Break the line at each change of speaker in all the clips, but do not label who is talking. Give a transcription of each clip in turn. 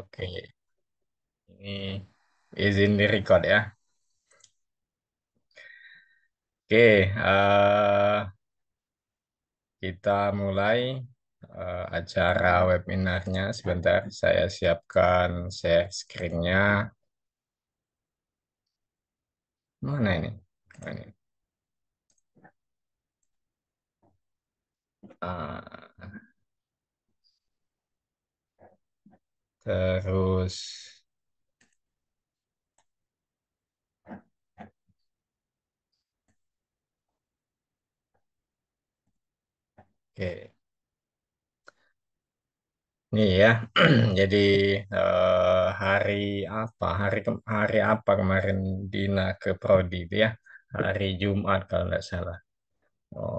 Oke, ini izin di record ya. Oke, uh, kita mulai uh, acara webinarnya. Sebentar, saya siapkan share screen-nya.
Mana ini? Ini. Uh, Terus
Oke. Ini ya. Jadi eh, hari apa? Hari hari apa kemarin Dina ke prodi itu ya? Hari Jumat kalau nggak salah. Oh,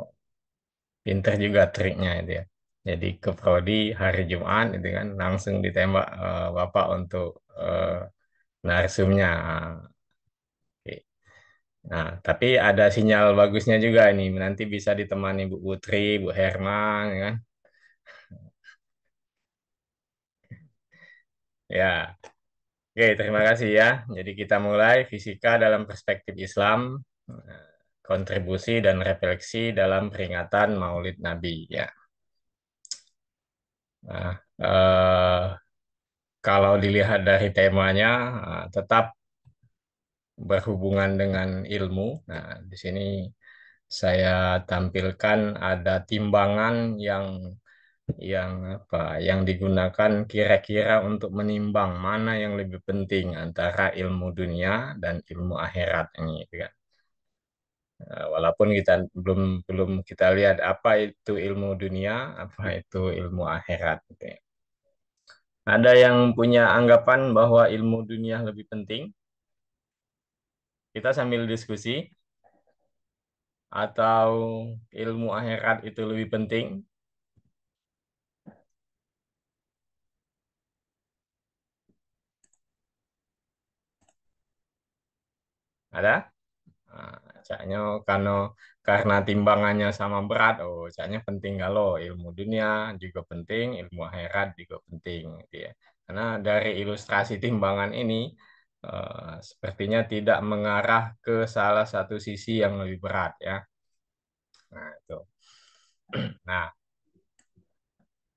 pinter juga triknya itu ya jadi ke Prodi hari Jumat itu kan langsung ditembak uh, bapak untuk uh, narsumnya. Nah, tapi ada sinyal bagusnya juga ini. Nanti bisa ditemani Bu Putri, Bu Herman, ya kan? ya. Oke, terima kasih ya. Jadi kita mulai fisika dalam perspektif Islam, eh, kontribusi dan refleksi dalam peringatan Maulid Nabi ya. Nah, eh, kalau dilihat dari temanya eh, tetap berhubungan dengan ilmu. Nah, di sini saya tampilkan ada timbangan yang yang apa yang digunakan kira-kira untuk menimbang mana yang lebih penting antara ilmu dunia dan ilmu akhirat ini kan. Eh, walaupun kita belum belum kita lihat apa itu ilmu dunia, apa itu ilmu akhirat. Gitu ya. Ada yang punya anggapan bahwa ilmu dunia lebih penting? Kita sambil diskusi. Atau ilmu akhirat itu lebih penting? Ada? Ah, caknya oh, karena karena timbangannya sama berat oh caknya penting kalau ilmu dunia juga penting ilmu akhirat juga penting gitu ya karena dari ilustrasi timbangan ini uh, sepertinya tidak mengarah ke salah satu sisi yang lebih berat ya nah itu nah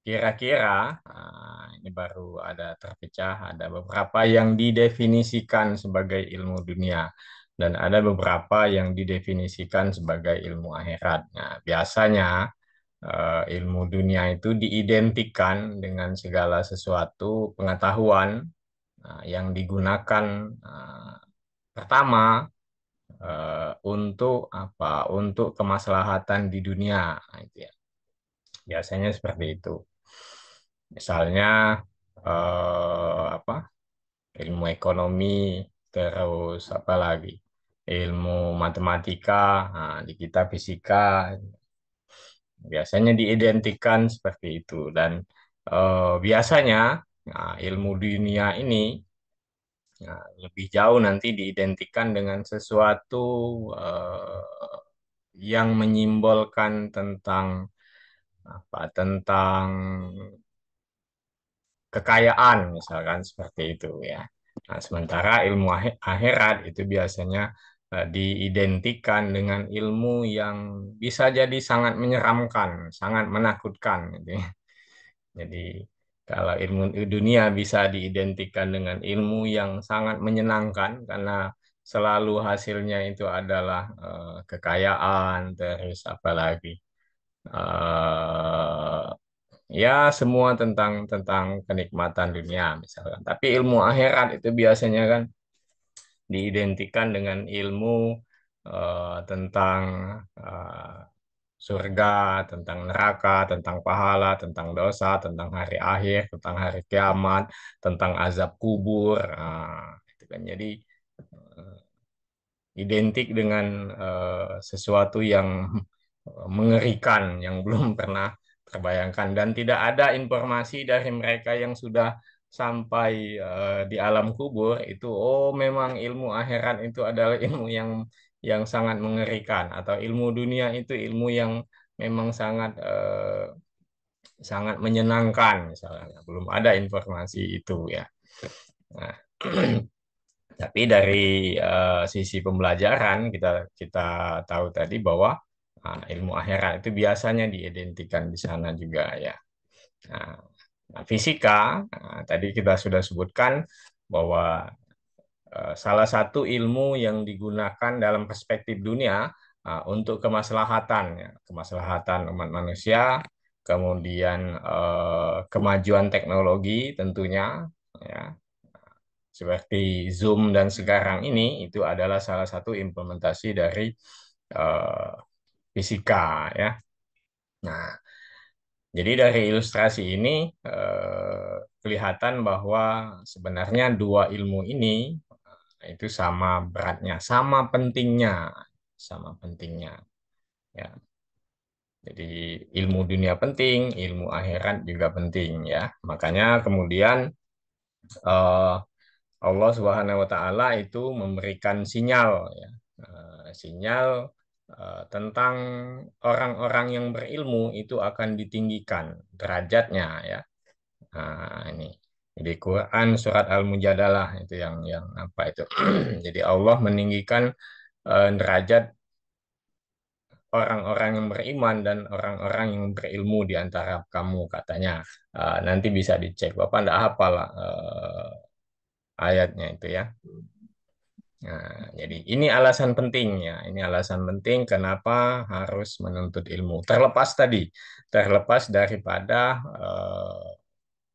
kira-kira eh, ini baru ada terpecah ada beberapa yang didefinisikan sebagai ilmu dunia dan ada beberapa yang didefinisikan sebagai ilmu akhirat. Nah, biasanya uh, ilmu dunia itu diidentikan dengan segala sesuatu pengetahuan uh, yang digunakan uh, pertama uh, untuk apa? Untuk kemaslahatan di dunia, nah, ya. Biasanya seperti itu. Misalnya uh, apa? Ilmu ekonomi, terus apa lagi? ilmu matematika, nah, di kita fisika. Biasanya diidentikan seperti itu dan eh, biasanya nah, ilmu dunia ini nah, lebih jauh nanti diidentikan dengan sesuatu eh, yang menyimbolkan tentang apa tentang kekayaan misalkan seperti itu ya. Nah, sementara ilmu akhirat itu biasanya Eh, diidentikan dengan ilmu yang bisa jadi sangat menyeramkan, sangat menakutkan. Gitu ya. Jadi kalau ilmu dunia bisa diidentikan dengan ilmu yang sangat menyenangkan karena selalu hasilnya itu adalah eh, kekayaan terus apalagi lagi. Eh, ya semua tentang tentang kenikmatan dunia misalkan tapi ilmu akhirat itu biasanya kan diidentikan dengan ilmu uh, tentang uh, surga, tentang neraka, tentang pahala, tentang dosa, tentang hari akhir, tentang hari kiamat, tentang azab kubur. Uh, ah, itu kan jadi uh, identik dengan uh, sesuatu yang mengerikan yang belum pernah terbayangkan dan tidak ada informasi dari mereka yang sudah sampai uh, di alam kubur itu oh memang ilmu akhirat itu adalah ilmu yang yang sangat mengerikan atau ilmu dunia itu ilmu yang memang sangat uh, sangat menyenangkan misalnya belum ada informasi itu ya nah tapi dari uh, sisi pembelajaran kita kita tahu tadi bahwa uh, ilmu akhirat itu biasanya diidentikan di sana juga ya nah Nah, fisika, nah, tadi kita sudah sebutkan bahwa eh, salah satu ilmu yang digunakan dalam perspektif dunia eh, untuk kemaslahatan, ya, kemaslahatan umat manusia, kemudian eh, kemajuan teknologi tentunya, ya, seperti Zoom dan sekarang ini itu adalah salah satu implementasi dari eh, fisika, ya. Nah, jadi dari ilustrasi ini eh, kelihatan bahwa sebenarnya dua ilmu ini eh, itu sama beratnya, sama pentingnya, sama pentingnya. Ya. Jadi ilmu dunia penting, ilmu akhirat juga penting ya. Makanya kemudian eh, Allah Subhanahu wa taala itu memberikan sinyal ya. sinyal Eh, tentang orang-orang yang berilmu itu akan ditinggikan derajatnya ya. Nah, ini di Quran surat Al-Mujadalah itu yang yang apa itu. Jadi Allah meninggikan uh, derajat orang-orang yang beriman dan orang-orang yang berilmu di antara kamu katanya. uh, nanti bisa dicek Bapak ndak hafal uh, ayatnya itu ya. Nah, jadi ini alasan pentingnya. Ini alasan penting kenapa harus menuntut ilmu. Terlepas tadi, terlepas daripada eh,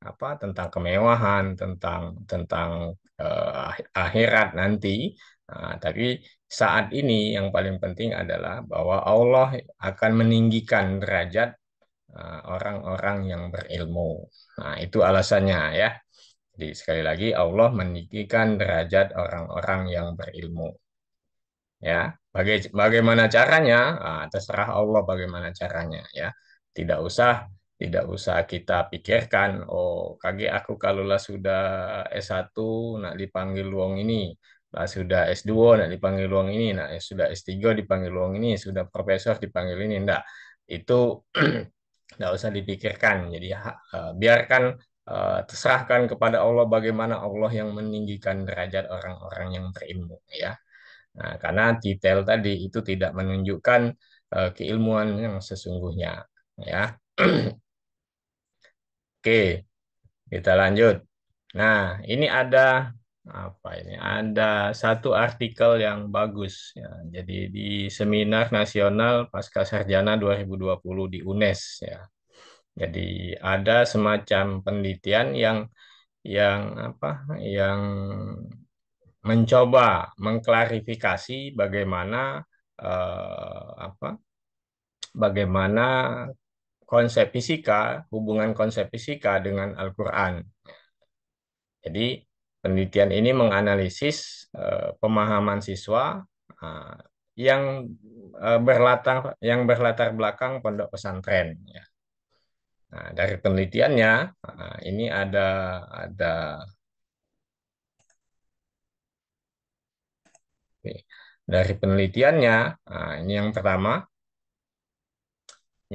apa tentang kemewahan, tentang tentang eh, akhirat nanti. Nah, tapi saat ini yang paling penting adalah bahwa Allah akan meninggikan derajat eh, orang-orang yang berilmu. Nah, itu alasannya ya. Jadi sekali lagi Allah meninggikan derajat orang-orang yang berilmu. Ya, baga bagaimana caranya? Nah, terserah Allah bagaimana caranya ya. Tidak usah tidak usah kita pikirkan, oh kaki aku kalaulah sudah S1 nak dipanggil luang ini, lah sudah S2 nak dipanggil luang ini, nah sudah S3 dipanggil luang ini, sudah profesor dipanggil ini, ndak Itu tidak usah dipikirkan. Jadi eh, biarkan Eh, terserahkan kepada Allah bagaimana Allah yang meninggikan derajat orang-orang yang berilmu ya. Nah, karena detail tadi itu tidak menunjukkan uh, keilmuan yang sesungguhnya ya. Oke, kita lanjut. Nah, ini ada apa ini? Ada satu artikel yang bagus ya. Jadi di seminar nasional pasca sarjana 2020 di UNES ya. Jadi ada semacam penelitian yang yang apa yang mencoba mengklarifikasi bagaimana eh, apa bagaimana konsep fisika hubungan konsep fisika dengan Al-Qur'an. Jadi penelitian ini menganalisis eh, pemahaman siswa eh, yang eh, berlatar yang berlatar belakang pondok pesantren ya. Nah, dari penelitiannya, eh, ini ada ada Dari penelitiannya, eh, ini yang pertama.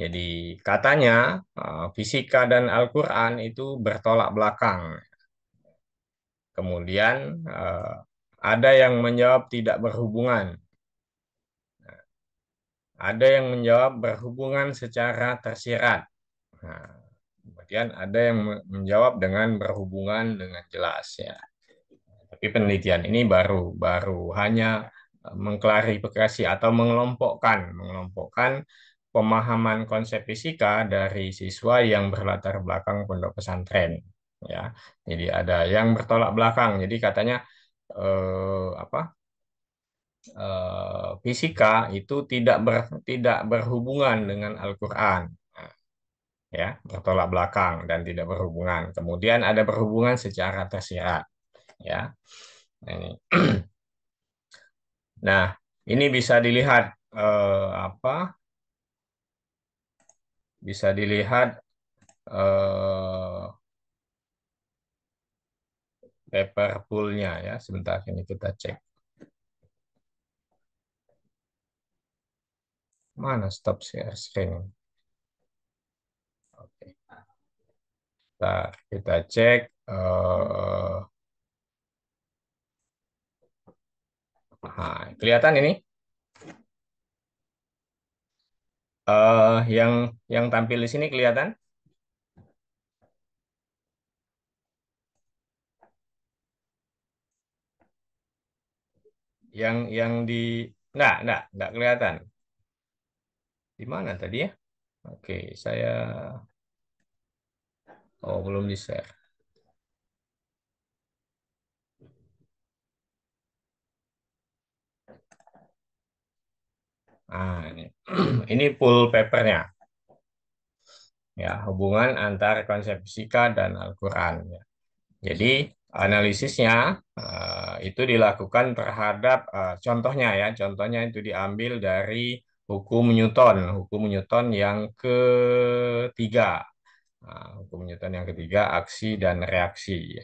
Jadi katanya eh, fisika dan Al-Quran itu bertolak belakang. Kemudian ada yang menjawab tidak berhubungan. Nah, ada yang menjawab berhubungan secara tersirat. Nah, kemudian ada yang menjawab dengan berhubungan dengan jelas ya. Tapi penelitian ini baru baru hanya e, mengklarifikasi atau mengelompokkan mengelompokkan pemahaman konsep fisika dari siswa yang berlatar belakang pondok pesantren ya jadi ada yang bertolak belakang jadi katanya eh, apa e, fisika itu tidak ber, tidak berhubungan dengan Al-Qur'an ya bertolak belakang dan tidak berhubungan. Kemudian ada berhubungan secara tersirat, ya. ini. nah, ini bisa dilihat eh, apa? Bisa dilihat eh, paper poolnya ya. Sebentar ini kita cek. Mana stop share screen? kita kita cek uh, nah, kelihatan ini uh, yang yang tampil di sini kelihatan yang yang di nggak nggak nggak kelihatan di mana tadi ya oke saya Oh, belum di-share. Ah, ini. ini full papernya. Ya, hubungan antara konsep fisika dan Al-Quran. Ya. Jadi, analisisnya uh, itu dilakukan terhadap, uh, contohnya ya, contohnya itu diambil dari hukum Newton, hukum Newton yang ketiga Nah, hukum Newton yang ketiga aksi dan reaksi.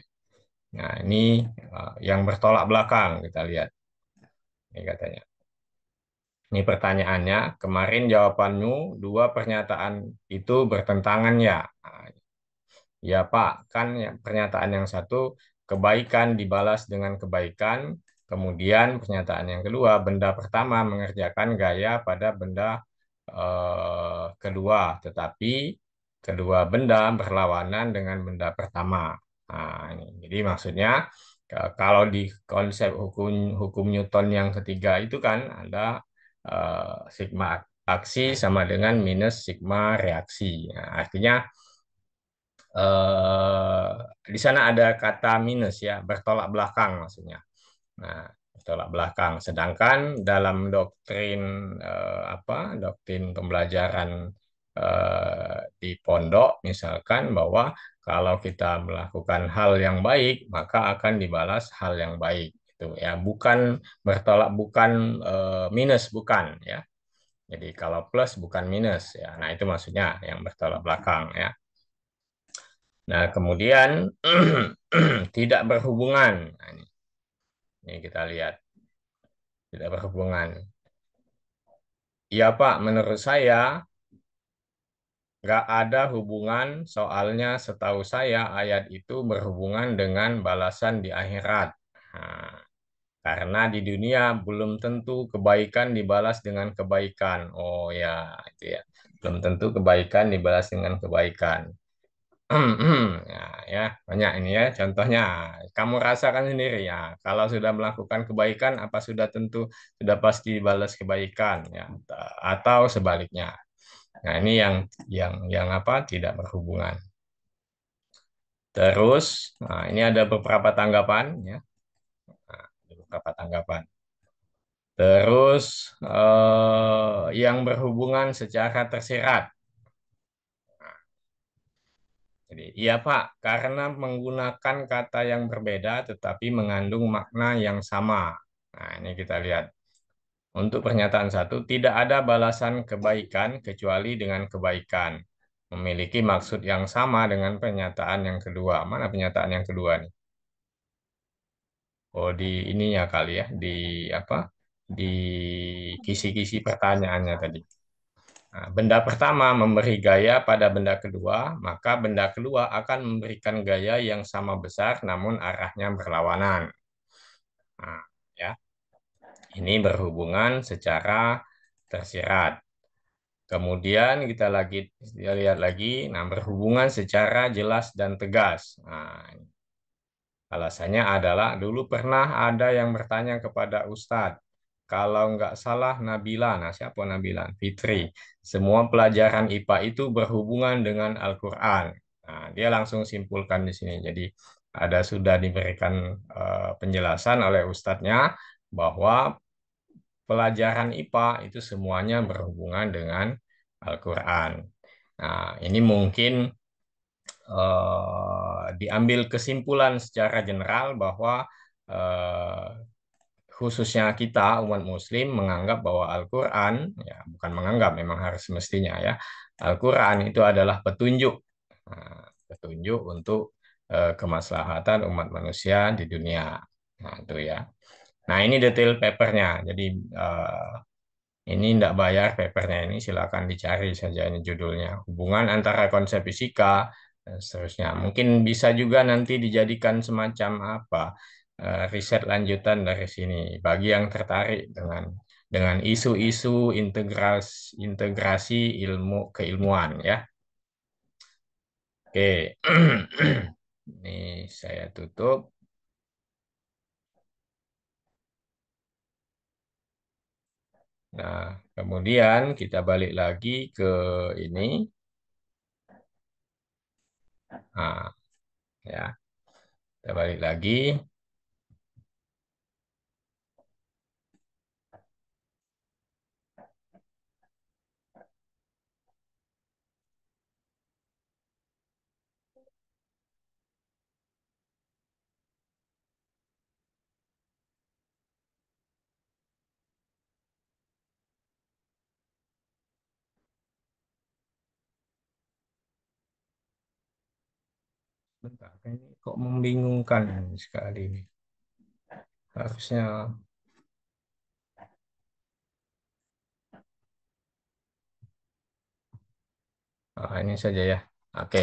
Nah ini eh, yang bertolak belakang kita lihat. Ini katanya. Ini pertanyaannya, kemarin jawabannya dua pernyataan itu bertentangan ya? Ya Pak, kan ya, pernyataan yang satu kebaikan dibalas dengan kebaikan, kemudian pernyataan yang kedua benda pertama mengerjakan gaya pada benda eh, kedua, tetapi kedua benda berlawanan dengan benda pertama. Nah, Jadi maksudnya kalau di konsep hukum hukum Newton yang ketiga itu kan ada uh, sigma aksi sama dengan minus sigma reaksi. Nah, artinya uh, di sana ada kata minus ya bertolak belakang maksudnya. Nah, bertolak belakang. Sedangkan dalam doktrin uh, apa doktrin pembelajaran Eh, di pondok misalkan bahwa kalau kita melakukan hal yang baik maka akan dibalas hal yang baik itu ya bukan bertolak bukan eh, minus bukan ya jadi kalau plus bukan minus ya nah itu maksudnya yang bertolak belakang ya nah kemudian tidak berhubungan nah, ini. kita lihat tidak berhubungan Iya pak menurut saya nggak ada hubungan soalnya setahu saya ayat itu berhubungan dengan balasan di akhirat. Nah, karena di dunia belum tentu kebaikan dibalas dengan kebaikan. Oh ya, itu ya. Belum tentu kebaikan dibalas dengan kebaikan. ya, ya, banyak ini ya contohnya. Kamu rasakan sendiri ya. Kalau sudah melakukan kebaikan apa sudah tentu sudah pasti balas kebaikan ya atau sebaliknya. Nah, ini yang yang yang apa? tidak berhubungan. Terus, nah ini ada beberapa tanggapan ya. Nah, ada beberapa tanggapan. Terus eh, yang berhubungan secara tersirat. Nah, jadi, iya Pak, karena menggunakan kata yang berbeda tetapi mengandung makna yang sama. Nah, ini kita lihat. Untuk pernyataan satu, tidak ada balasan kebaikan kecuali dengan kebaikan. Memiliki maksud yang sama dengan pernyataan yang kedua. Mana pernyataan yang kedua nih? Oh, di ininya kali ya, di apa? Di kisi-kisi pertanyaannya tadi. Nah, benda pertama memberi gaya pada benda kedua, maka benda kedua akan memberikan gaya yang sama besar namun arahnya berlawanan. Nah, ini berhubungan secara tersirat. Kemudian kita lagi kita lihat lagi, nah berhubungan secara jelas dan tegas. Nah, alasannya adalah dulu pernah ada yang bertanya kepada Ustadz, kalau nggak salah Nabila, nah siapa Nabila? Fitri. Semua pelajaran IPA itu berhubungan dengan Al-Quran. Nah, dia langsung simpulkan di sini. Jadi ada sudah diberikan uh, penjelasan oleh ustadznya bahwa pelajaran IPA itu semuanya berhubungan dengan Al-Quran. Nah, ini mungkin uh, diambil kesimpulan secara general bahwa eh, khususnya kita umat muslim menganggap bahwa Al-Qur'an ya bukan menganggap memang harus semestinya ya. Al-Qur'an itu adalah petunjuk uh, petunjuk untuk eh, kemaslahatan umat manusia di dunia. Nah, itu ya. Nah, ini detail papernya. Jadi uh, ini tidak bayar papernya ini silakan dicari saja ini judulnya. Hubungan antara konsep fisika dan eh, seterusnya. Mungkin bisa juga nanti dijadikan semacam apa uh, riset lanjutan dari sini bagi yang tertarik dengan dengan isu-isu integrasi integrasi ilmu keilmuan ya. Oke. Ini saya tutup. Nah, kemudian kita balik lagi ke ini. Nah, ya. Kita balik lagi. Bentar, kan ini kok membingungkan sekali ini. Harusnya Nah, ini saja ya. Oke.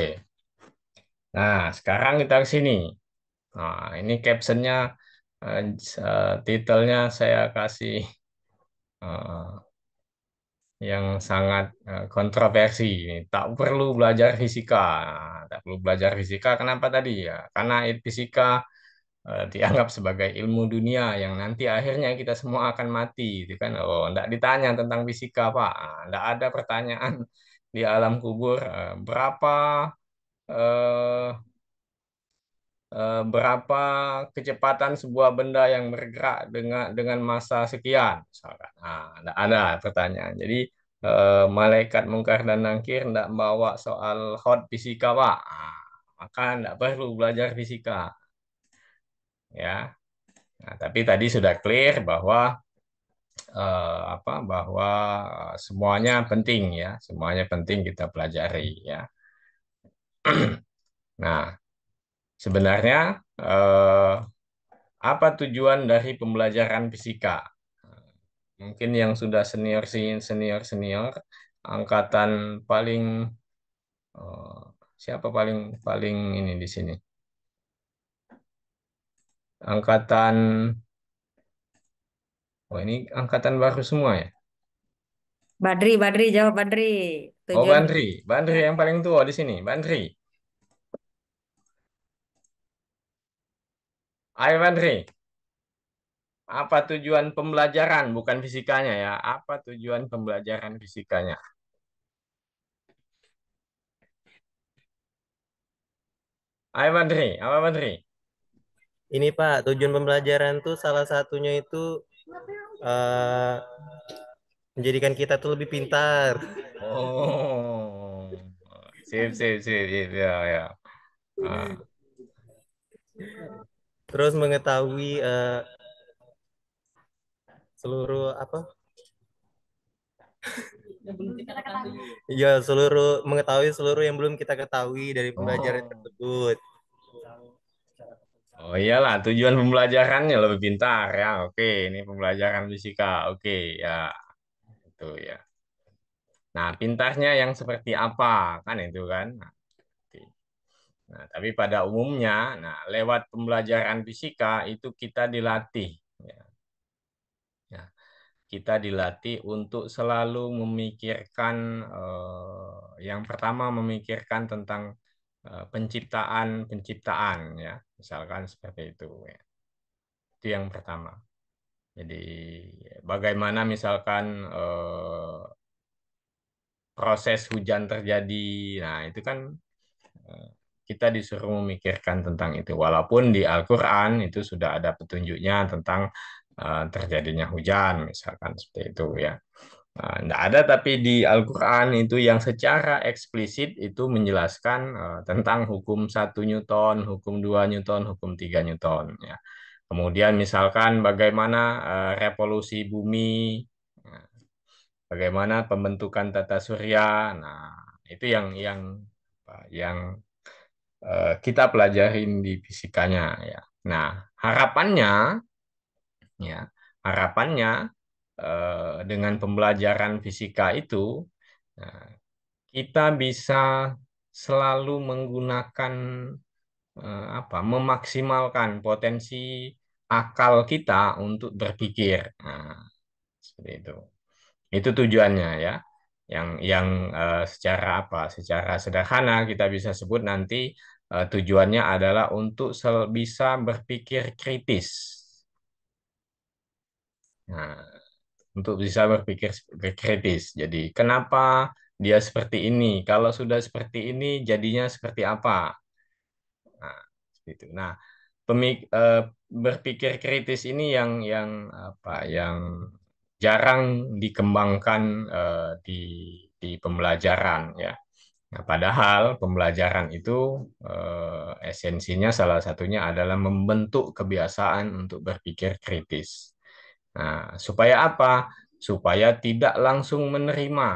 Nah, sekarang kita ke sini. Nah, ini captionnya, uh, eh, eh, titelnya saya kasih uh, yang sangat eh, kontroversi. ini Tak perlu belajar fisika. Tak perlu belajar fisika. Kenapa tadi ya? Karena fisika eh, dianggap sebagai ilmu dunia yang nanti akhirnya kita semua akan mati, itu kan? Oh, tidak ditanya tentang fisika, Pak. Tidak ah, ada pertanyaan di alam kubur eh, berapa Eh, berapa kecepatan sebuah benda yang bergerak dengan dengan massa sekian misalkan. Nah, ada, ada pertanyaan. Jadi uh, malaikat mungkar dan nangkir tidak bawa soal hot fisika pak, nah, maka tidak perlu belajar fisika. Ya, nah, tapi tadi sudah clear bahwa uh, apa bahwa semuanya penting ya, semuanya penting kita pelajari ya. nah, Sebenarnya eh, apa tujuan dari pembelajaran fisika? Mungkin yang sudah senior senior senior angkatan paling eh, siapa paling paling ini di sini? Angkatan Oh, ini angkatan baru semua ya?
Badri, Badri, jawab Badri. Oh, tujuan. Oh, Badri,
Badri yang paling tua di sini, Badri. Ayo Aivandri, apa tujuan pembelajaran? Bukan fisikanya ya. Apa tujuan pembelajaran fisikanya?
Ayo Aivandri, apa Mandri? Ini Pak, tujuan pembelajaran tuh salah satunya itu uh, menjadikan kita tuh lebih pintar. Oh,
sip, sip, sip, sip, ya, ya. Uh
terus mengetahui uh, seluruh apa? Ya seluruh mengetahui seluruh yang belum kita ketahui dari pembelajaran oh. tersebut. Oh
iyalah, tujuan pembelajarannya lebih pintar ya. Oke, ini pembelajaran fisika. Oke, ya. Itu ya. Nah, pintarnya yang seperti apa? Kan itu kan. Nah, Nah, tapi pada umumnya, nah lewat pembelajaran fisika itu kita dilatih, ya. Ya, kita dilatih untuk selalu memikirkan eh, yang pertama memikirkan tentang eh, penciptaan penciptaan, ya misalkan seperti itu. Ya. Itu yang pertama. Jadi bagaimana misalkan eh, proses hujan terjadi, nah itu kan eh, kita disuruh memikirkan tentang itu. Walaupun di Al-Quran itu sudah ada petunjuknya tentang uh, terjadinya hujan, misalkan seperti itu ya. Tidak eh, ada tapi di Al-Quran itu yang secara eksplisit itu menjelaskan uh, tentang hukum satu Newton, hukum dua Newton, hukum tiga Newton. Ya. Kemudian misalkan bagaimana uh, revolusi bumi, ya. bagaimana pembentukan tata surya. Nah, itu yang yang yang Eh, kita pelajarin di fisikanya ya. Nah, harapannya ya, harapannya eh, dengan pembelajaran fisika itu nah, kita bisa selalu menggunakan eh, apa memaksimalkan potensi akal kita untuk berpikir. Nah, seperti itu. Itu tujuannya ya yang yang uh, secara apa secara sederhana kita bisa sebut nanti uh, tujuannya adalah untuk bisa berpikir kritis nah untuk bisa berpikir kritis jadi kenapa dia seperti ini kalau sudah seperti ini jadinya seperti apa nah itu nah pemik uh, berpikir kritis ini yang yang apa yang jarang dikembangkan uh, di, di pembelajaran ya. Nah, padahal pembelajaran itu uh, esensinya salah satunya adalah membentuk kebiasaan untuk berpikir kritis. Nah, supaya apa? Supaya tidak langsung menerima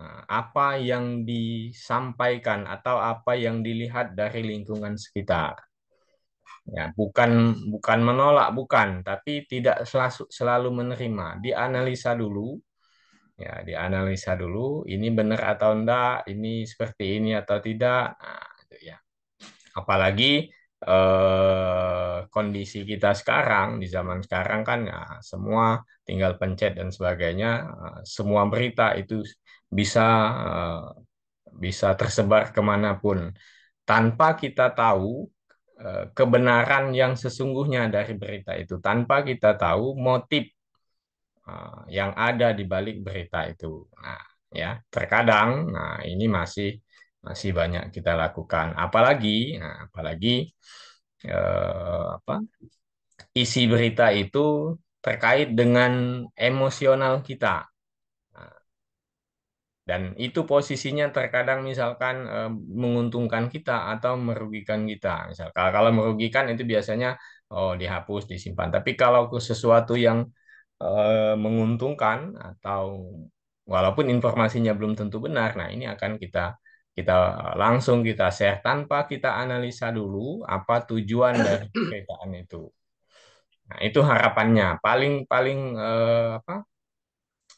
nah, apa yang disampaikan atau apa yang dilihat dari lingkungan sekitar ya bukan bukan menolak bukan tapi tidak selalu selalu menerima dianalisa dulu ya dianalisa dulu ini benar atau enggak ini seperti ini atau tidak nah, itu ya apalagi eh, kondisi kita sekarang di zaman sekarang kan ya, semua tinggal pencet dan sebagainya eh, semua berita itu bisa eh, bisa tersebar kemanapun tanpa kita tahu Eh, kebenaran yang sesungguhnya dari berita itu tanpa kita tahu motif eh, yang ada di balik berita itu. Nah, ya, terkadang nah ini masih masih banyak kita lakukan apalagi nah, apalagi eh, apa isi berita itu terkait dengan emosional kita dan itu posisinya terkadang misalkan e, menguntungkan kita atau merugikan kita misalkan kalau merugikan itu biasanya oh dihapus disimpan tapi kalau sesuatu yang e, menguntungkan atau walaupun informasinya belum tentu benar nah ini akan kita kita langsung kita share tanpa kita analisa dulu apa tujuan dari pemberitaan itu nah itu harapannya paling paling e, apa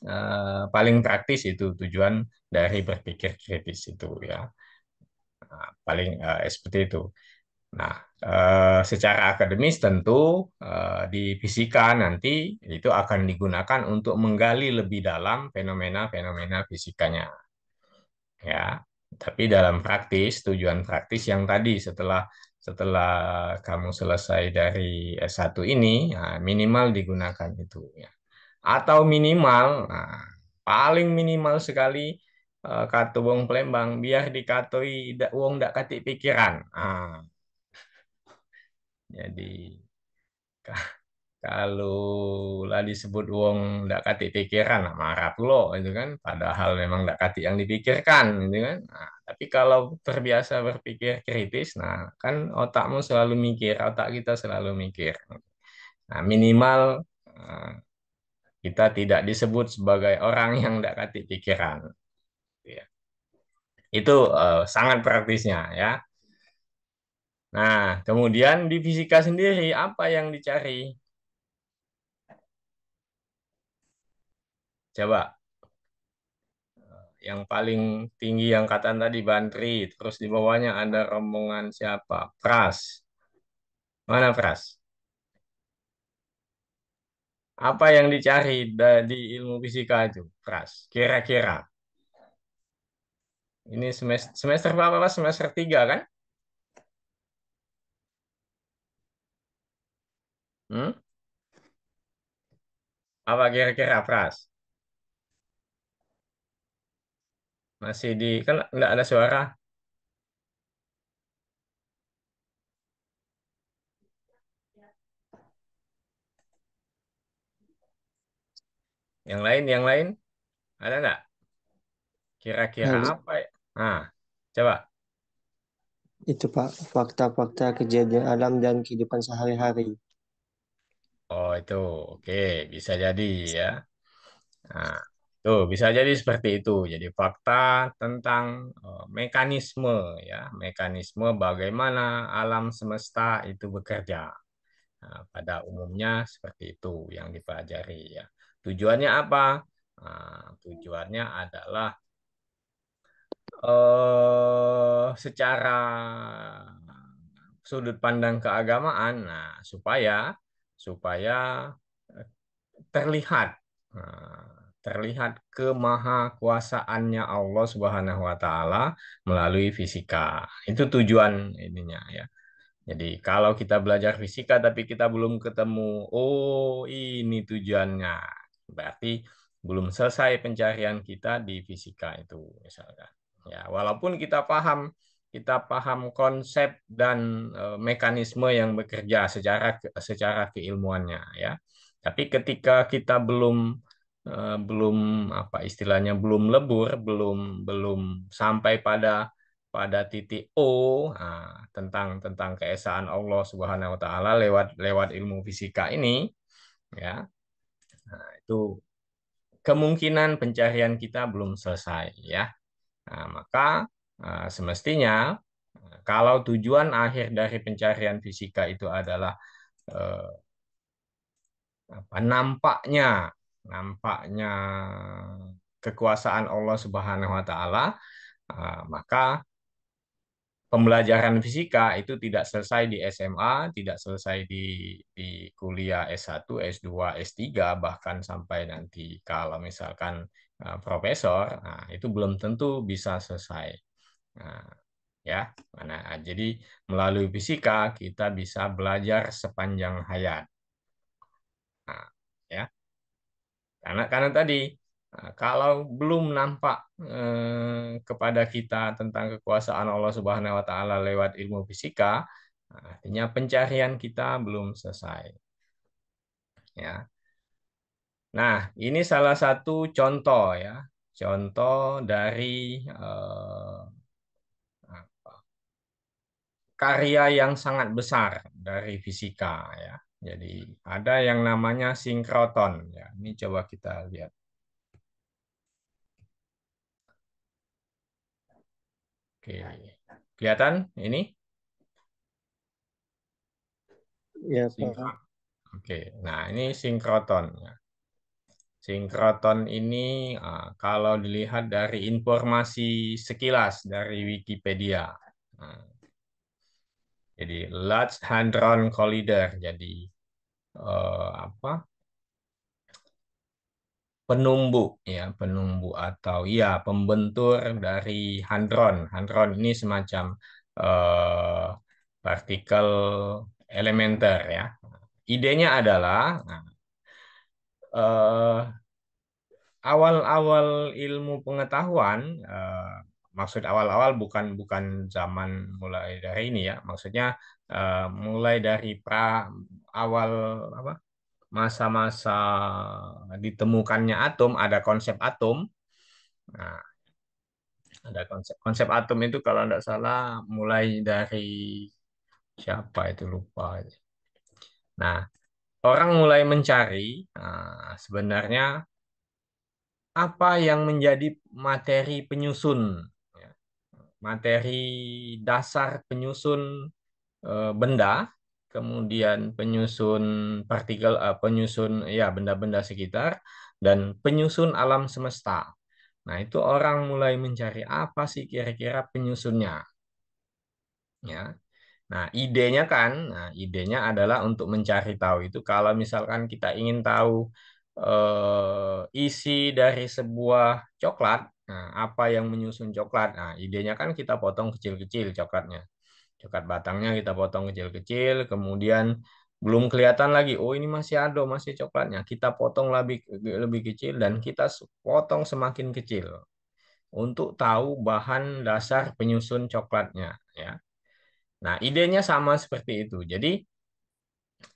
Eh, paling praktis itu tujuan dari berpikir kritis itu ya nah, paling uh, seperti itu. Nah uh, secara akademis tentu uh, di fisika nanti itu akan digunakan untuk menggali lebih dalam fenomena-fenomena fisikanya ya. Tapi dalam praktis tujuan praktis yang tadi setelah setelah kamu selesai dari S1 ini ya minimal digunakan itu ya atau minimal nah, paling minimal sekali kata eh, kartu wong Palembang biar dikatoi dak wong dak ah. katik pikiran. Nah. Jadi kalau lah disebut uang dak katik pikiran marah lo itu kan padahal memang dak katik yang dipikirkan gitu kan nah, tapi kalau terbiasa berpikir kritis nah kan otakmu selalu mikir otak kita selalu mikir nah minimal eh, kita tidak disebut sebagai orang yang tidak kati pikiran. Iya. Itu uh, sangat praktisnya ya. Nah, kemudian di fisika sendiri apa yang dicari? Coba yang paling tinggi yang kata tadi Bantri, terus di bawahnya ada rombongan siapa? Pras. Mana Pras? Apa yang dicari di ilmu fisika itu, keras Kira-kira. Ini semester, semester berapa, Mas? Semester tiga kan? Hmm? Apa kira-kira, Pras? Masih di... Kan nggak ada suara? Yang lain, yang lain, ada nggak? Kira-kira apa ya? Nah, coba.
Itu Pak, fakta-fakta kejadian alam dan kehidupan sehari-hari.
Oh, itu oke, bisa jadi ya. Nah, tuh bisa jadi seperti itu. Jadi fakta tentang eh, mekanisme ya, mekanisme bagaimana alam semesta itu bekerja. Nah, pada umumnya seperti itu yang dipelajari ya. Tujuannya apa? Nah, tujuannya adalah eh, secara sudut pandang keagamaan, nah supaya supaya eh, terlihat nah, terlihat kemahakuasaannya Allah Subhanahu Wa Taala melalui fisika. Itu tujuan ininya ya. Jadi kalau kita belajar fisika tapi kita belum ketemu, oh ini tujuannya. Berarti belum selesai pencarian kita di fisika itu misalnya Ya, walaupun kita paham kita paham konsep dan eh, mekanisme yang bekerja secara secara keilmuannya ya. Tapi ketika kita belum eh, belum apa istilahnya belum lebur, belum belum sampai pada pada titik O nah, tentang tentang keesaan Allah Subhanahu wa taala lewat lewat ilmu fisika ini ya Nah, itu kemungkinan pencarian kita belum selesai ya. Nah, maka eh, semestinya eh, kalau tujuan akhir dari pencarian fisika itu adalah eh, apa nampaknya nampaknya kekuasaan Allah Subhanahu wa taala, eh, maka pembelajaran fisika itu tidak selesai di SMA, tidak selesai di, di kuliah S1, S2, S3, bahkan sampai nanti kalau misalkan uh, profesor, nah, itu belum tentu bisa selesai. Nah, ya, nah, jadi melalui fisika kita bisa belajar sepanjang hayat. Nah, ya, karena karena tadi Nah, kalau belum nampak eh, kepada kita tentang kekuasaan Allah Subhanahu wa taala lewat ilmu fisika, nah, artinya pencarian kita belum selesai. Ya. Nah, ini salah satu contoh ya, contoh dari eh, apa, karya yang sangat besar dari fisika ya. Jadi ada yang namanya sinkroton ya. Ini coba kita lihat. Oke. Kelihatan ini? Ya, Oke. Nah, ini sinkroton. Sinkroton ini ah, kalau dilihat dari informasi sekilas dari Wikipedia. Nah. jadi Large Hadron Collider. Jadi eh, apa? penumbu ya penumbu atau ya pembentur dari hadron hadron ini semacam eh, partikel elementer ya idenya adalah nah, eh, awal-awal eh, awal -awal ilmu pengetahuan eh, maksud awal-awal bukan bukan zaman mulai dari ini ya maksudnya eh, mulai dari pra awal apa masa-masa ditemukannya atom ada konsep atom. Nah, ada konsep konsep atom itu kalau tidak salah mulai dari siapa itu lupa. Nah, orang mulai mencari nah, sebenarnya apa yang menjadi materi penyusun, ya. materi dasar penyusun eh, benda kemudian penyusun partikel, uh, penyusun ya benda-benda sekitar, dan penyusun alam semesta. Nah, itu orang mulai mencari apa sih kira-kira penyusunnya. Ya. Nah, idenya kan, nah, idenya adalah untuk mencari tahu itu kalau misalkan kita ingin tahu eh, isi dari sebuah coklat, nah, apa yang menyusun coklat. Nah, idenya kan kita potong kecil-kecil coklatnya dekat batangnya kita potong kecil-kecil, kemudian belum kelihatan lagi, oh ini masih ada, masih coklatnya. Kita potong lebih lebih kecil dan kita potong semakin kecil untuk tahu bahan dasar penyusun coklatnya ya. Nah, idenya sama seperti itu. Jadi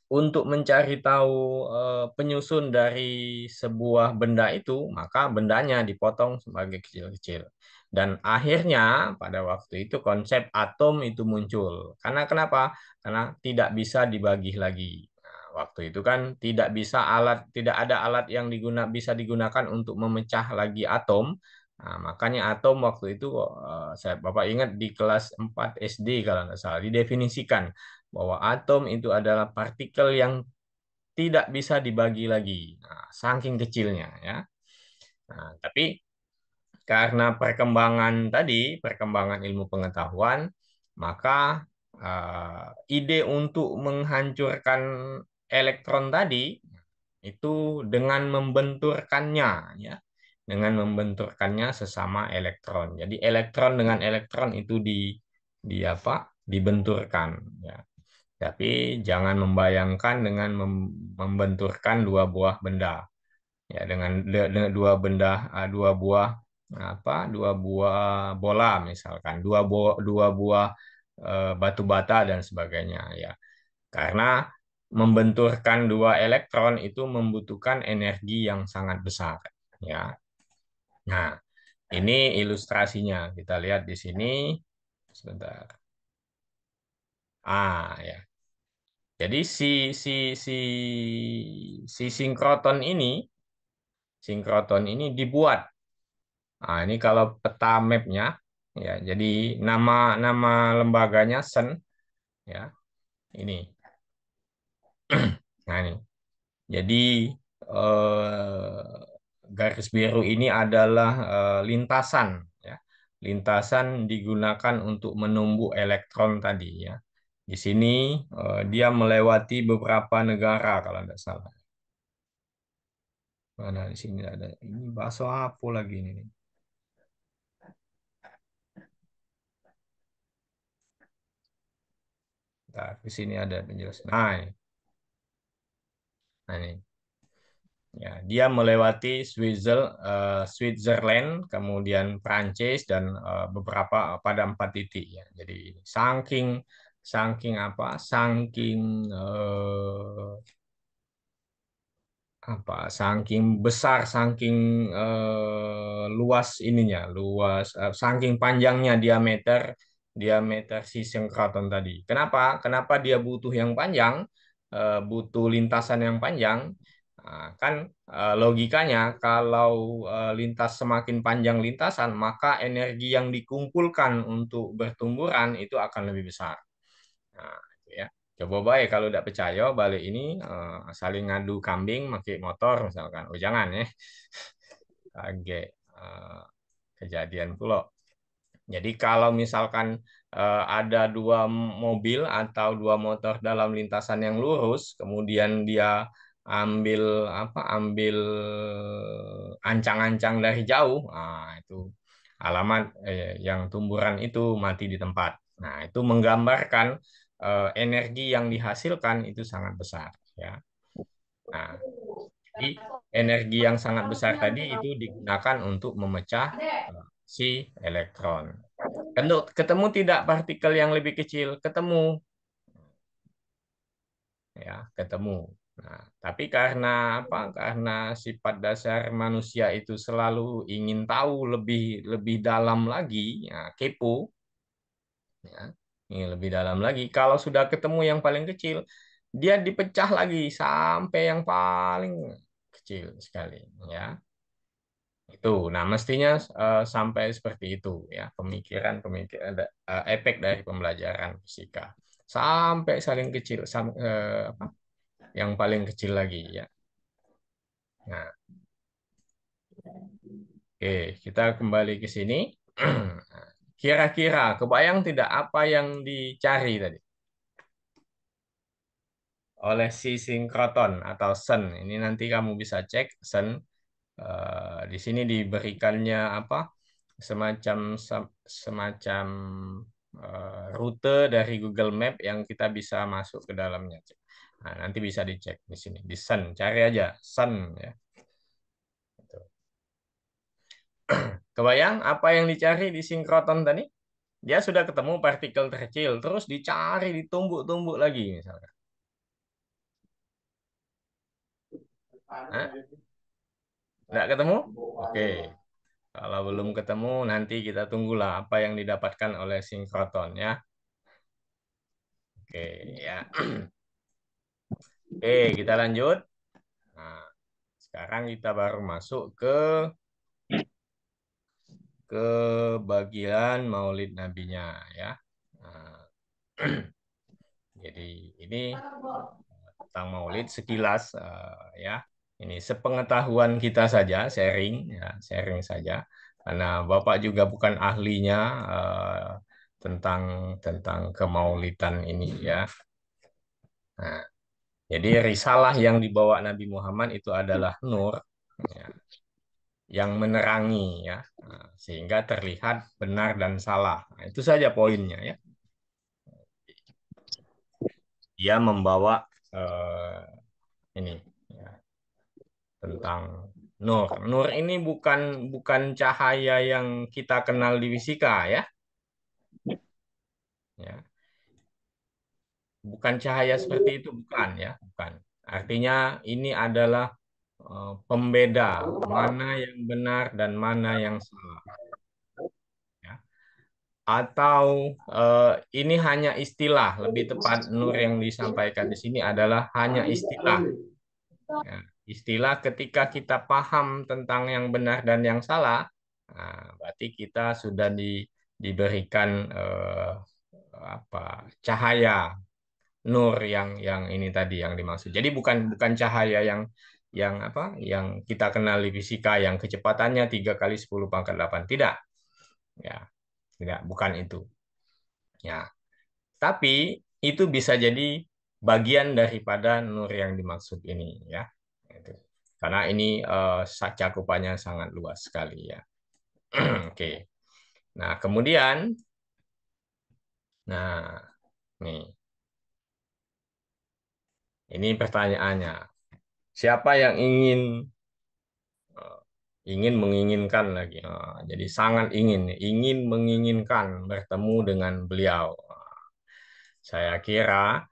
untuk mencari tahu eh, penyusun dari sebuah benda itu, maka bendanya dipotong sebagai kecil-kecil. Dan akhirnya pada waktu itu konsep atom itu muncul. Karena kenapa? Karena tidak bisa dibagi lagi. Nah, waktu itu kan tidak bisa alat, tidak ada alat yang diguna, bisa digunakan untuk memecah lagi atom. Nah, makanya atom waktu itu eh, saya Bapak ingat di kelas 4 SD kalau nggak salah didefinisikan bahwa atom itu adalah partikel yang tidak bisa dibagi lagi. Nah, saking kecilnya ya. Nah, tapi karena perkembangan tadi, perkembangan ilmu pengetahuan, maka uh, ide untuk menghancurkan elektron tadi itu dengan membenturkannya ya, dengan membenturkannya sesama elektron. Jadi elektron dengan elektron itu di di apa? dibenturkan ya. Tapi jangan membayangkan dengan membenturkan dua buah benda. Ya, dengan dua benda eh, dua buah apa dua buah bola misalkan dua bo, dua buah e, batu bata dan sebagainya ya karena membenturkan dua elektron itu membutuhkan energi yang sangat besar ya nah ini ilustrasinya kita lihat di sini sebentar ah ya jadi si si si si sinkroton ini sinkroton ini dibuat Nah, ini kalau peta mapnya, ya, jadi nama nama lembaganya sen, ya, ini. nah ini, jadi eh, garis biru ini adalah eh, lintasan, ya, lintasan digunakan untuk menumbuh elektron tadi, ya. Di sini eh, dia melewati beberapa negara kalau tidak salah. Mana di sini ada ini bakso apa lagi ini? Bentar, di sini ada penjelasan. Nah, ini. Nah, ini. Ya, dia melewati Swizzle, uh, Switzerland, kemudian Prancis dan uh, beberapa eh, pada empat titik ya. Jadi saking saking apa? Saking uh, apa saking besar saking uh, luas ininya luas uh, saking panjangnya diameter diameter si kraton tadi. Kenapa? Kenapa dia butuh yang panjang, eh, butuh lintasan yang panjang? Nah, kan eh, logikanya kalau eh, lintas semakin panjang lintasan, maka energi yang dikumpulkan untuk bertumburan itu akan lebih besar. Nah, gitu ya. Coba baik kalau tidak percaya balik ini saling ngadu kambing pakai motor misalkan. Oh jangan ya. Oke. Kejadian pula. Jadi kalau misalkan uh, ada dua mobil atau dua motor dalam lintasan yang lurus, kemudian dia ambil apa ambil ancang-ancang dari jauh, nah, itu alamat eh, yang tumburan itu mati di tempat. Nah, itu menggambarkan uh, energi yang dihasilkan itu sangat besar ya. Nah, energi yang sangat besar tadi itu digunakan untuk memecah eh, si elektron. Ketemu tidak partikel yang lebih kecil? Ketemu. Ya, ketemu. Nah, tapi karena apa? Karena sifat dasar manusia itu selalu ingin tahu lebih lebih dalam lagi, ya, kepo. Ya, ingin lebih dalam lagi. Kalau sudah ketemu yang paling kecil, dia dipecah lagi sampai yang paling kecil sekali, ya itu. Nah, mestinya uh, sampai seperti itu ya pemikiran pemikiran uh, efek dari pembelajaran fisika sampai saling kecil sam, uh, apa yang paling kecil lagi ya. Nah, oke kita kembali ke sini. Kira-kira kebayang tidak apa yang dicari tadi oleh si sinkroton atau sen. Ini nanti kamu bisa cek sen Eh, di sini diberikannya apa semacam semacam uh, rute dari Google Map yang kita bisa masuk ke dalamnya. Nah, nanti bisa dicek di sini di Sun, cari aja Sun ya. Gitu. Kebayang apa yang dicari di sinkroton tadi? Dia ya, sudah ketemu partikel terkecil, terus dicari, ditumbuk-tumbuk lagi misalnya. Nggak ketemu? Oke. Okay. Kalau belum ketemu, nanti kita tunggulah apa yang didapatkan oleh sinkroton ya. Oke, okay, ya. Oke, okay, kita lanjut. Nah, sekarang kita baru masuk ke ke bagian maulid nya ya. Nah, jadi ini tentang maulid sekilas eh, ya ini sepengetahuan kita saja sharing ya, sharing saja karena bapak juga bukan ahlinya uh, tentang tentang kemaulitan ini ya. Nah, jadi risalah yang dibawa Nabi Muhammad itu adalah nur ya, yang menerangi ya nah, sehingga terlihat benar dan salah. Nah, itu saja poinnya ya. Dia membawa uh, ini tentang nur. Nur ini bukan bukan cahaya yang kita kenal di fisika ya. Ya. Bukan cahaya seperti itu bukan ya, bukan. Artinya ini adalah eh, pembeda mana yang benar dan mana yang salah. Ya. Atau eh, ini hanya istilah, lebih tepat nur yang disampaikan di sini adalah hanya istilah. Ya istilah ketika kita paham tentang yang benar dan yang salah, nah, berarti kita sudah di, diberikan eh, apa cahaya nur yang yang ini tadi yang dimaksud. Jadi bukan bukan cahaya yang yang apa yang kita kenal di fisika yang kecepatannya tiga kali sepuluh pangkat delapan Tidak. Ya. Tidak, bukan itu. Ya. Tapi itu bisa jadi bagian daripada nur yang dimaksud ini ya karena ini uh, cakupannya sangat luas sekali ya. Oke. Okay. Nah, kemudian nah, nih. Ini pertanyaannya. Siapa yang ingin uh, ingin menginginkan lagi. Uh, jadi sangat ingin, ingin menginginkan bertemu dengan beliau. Uh, saya kira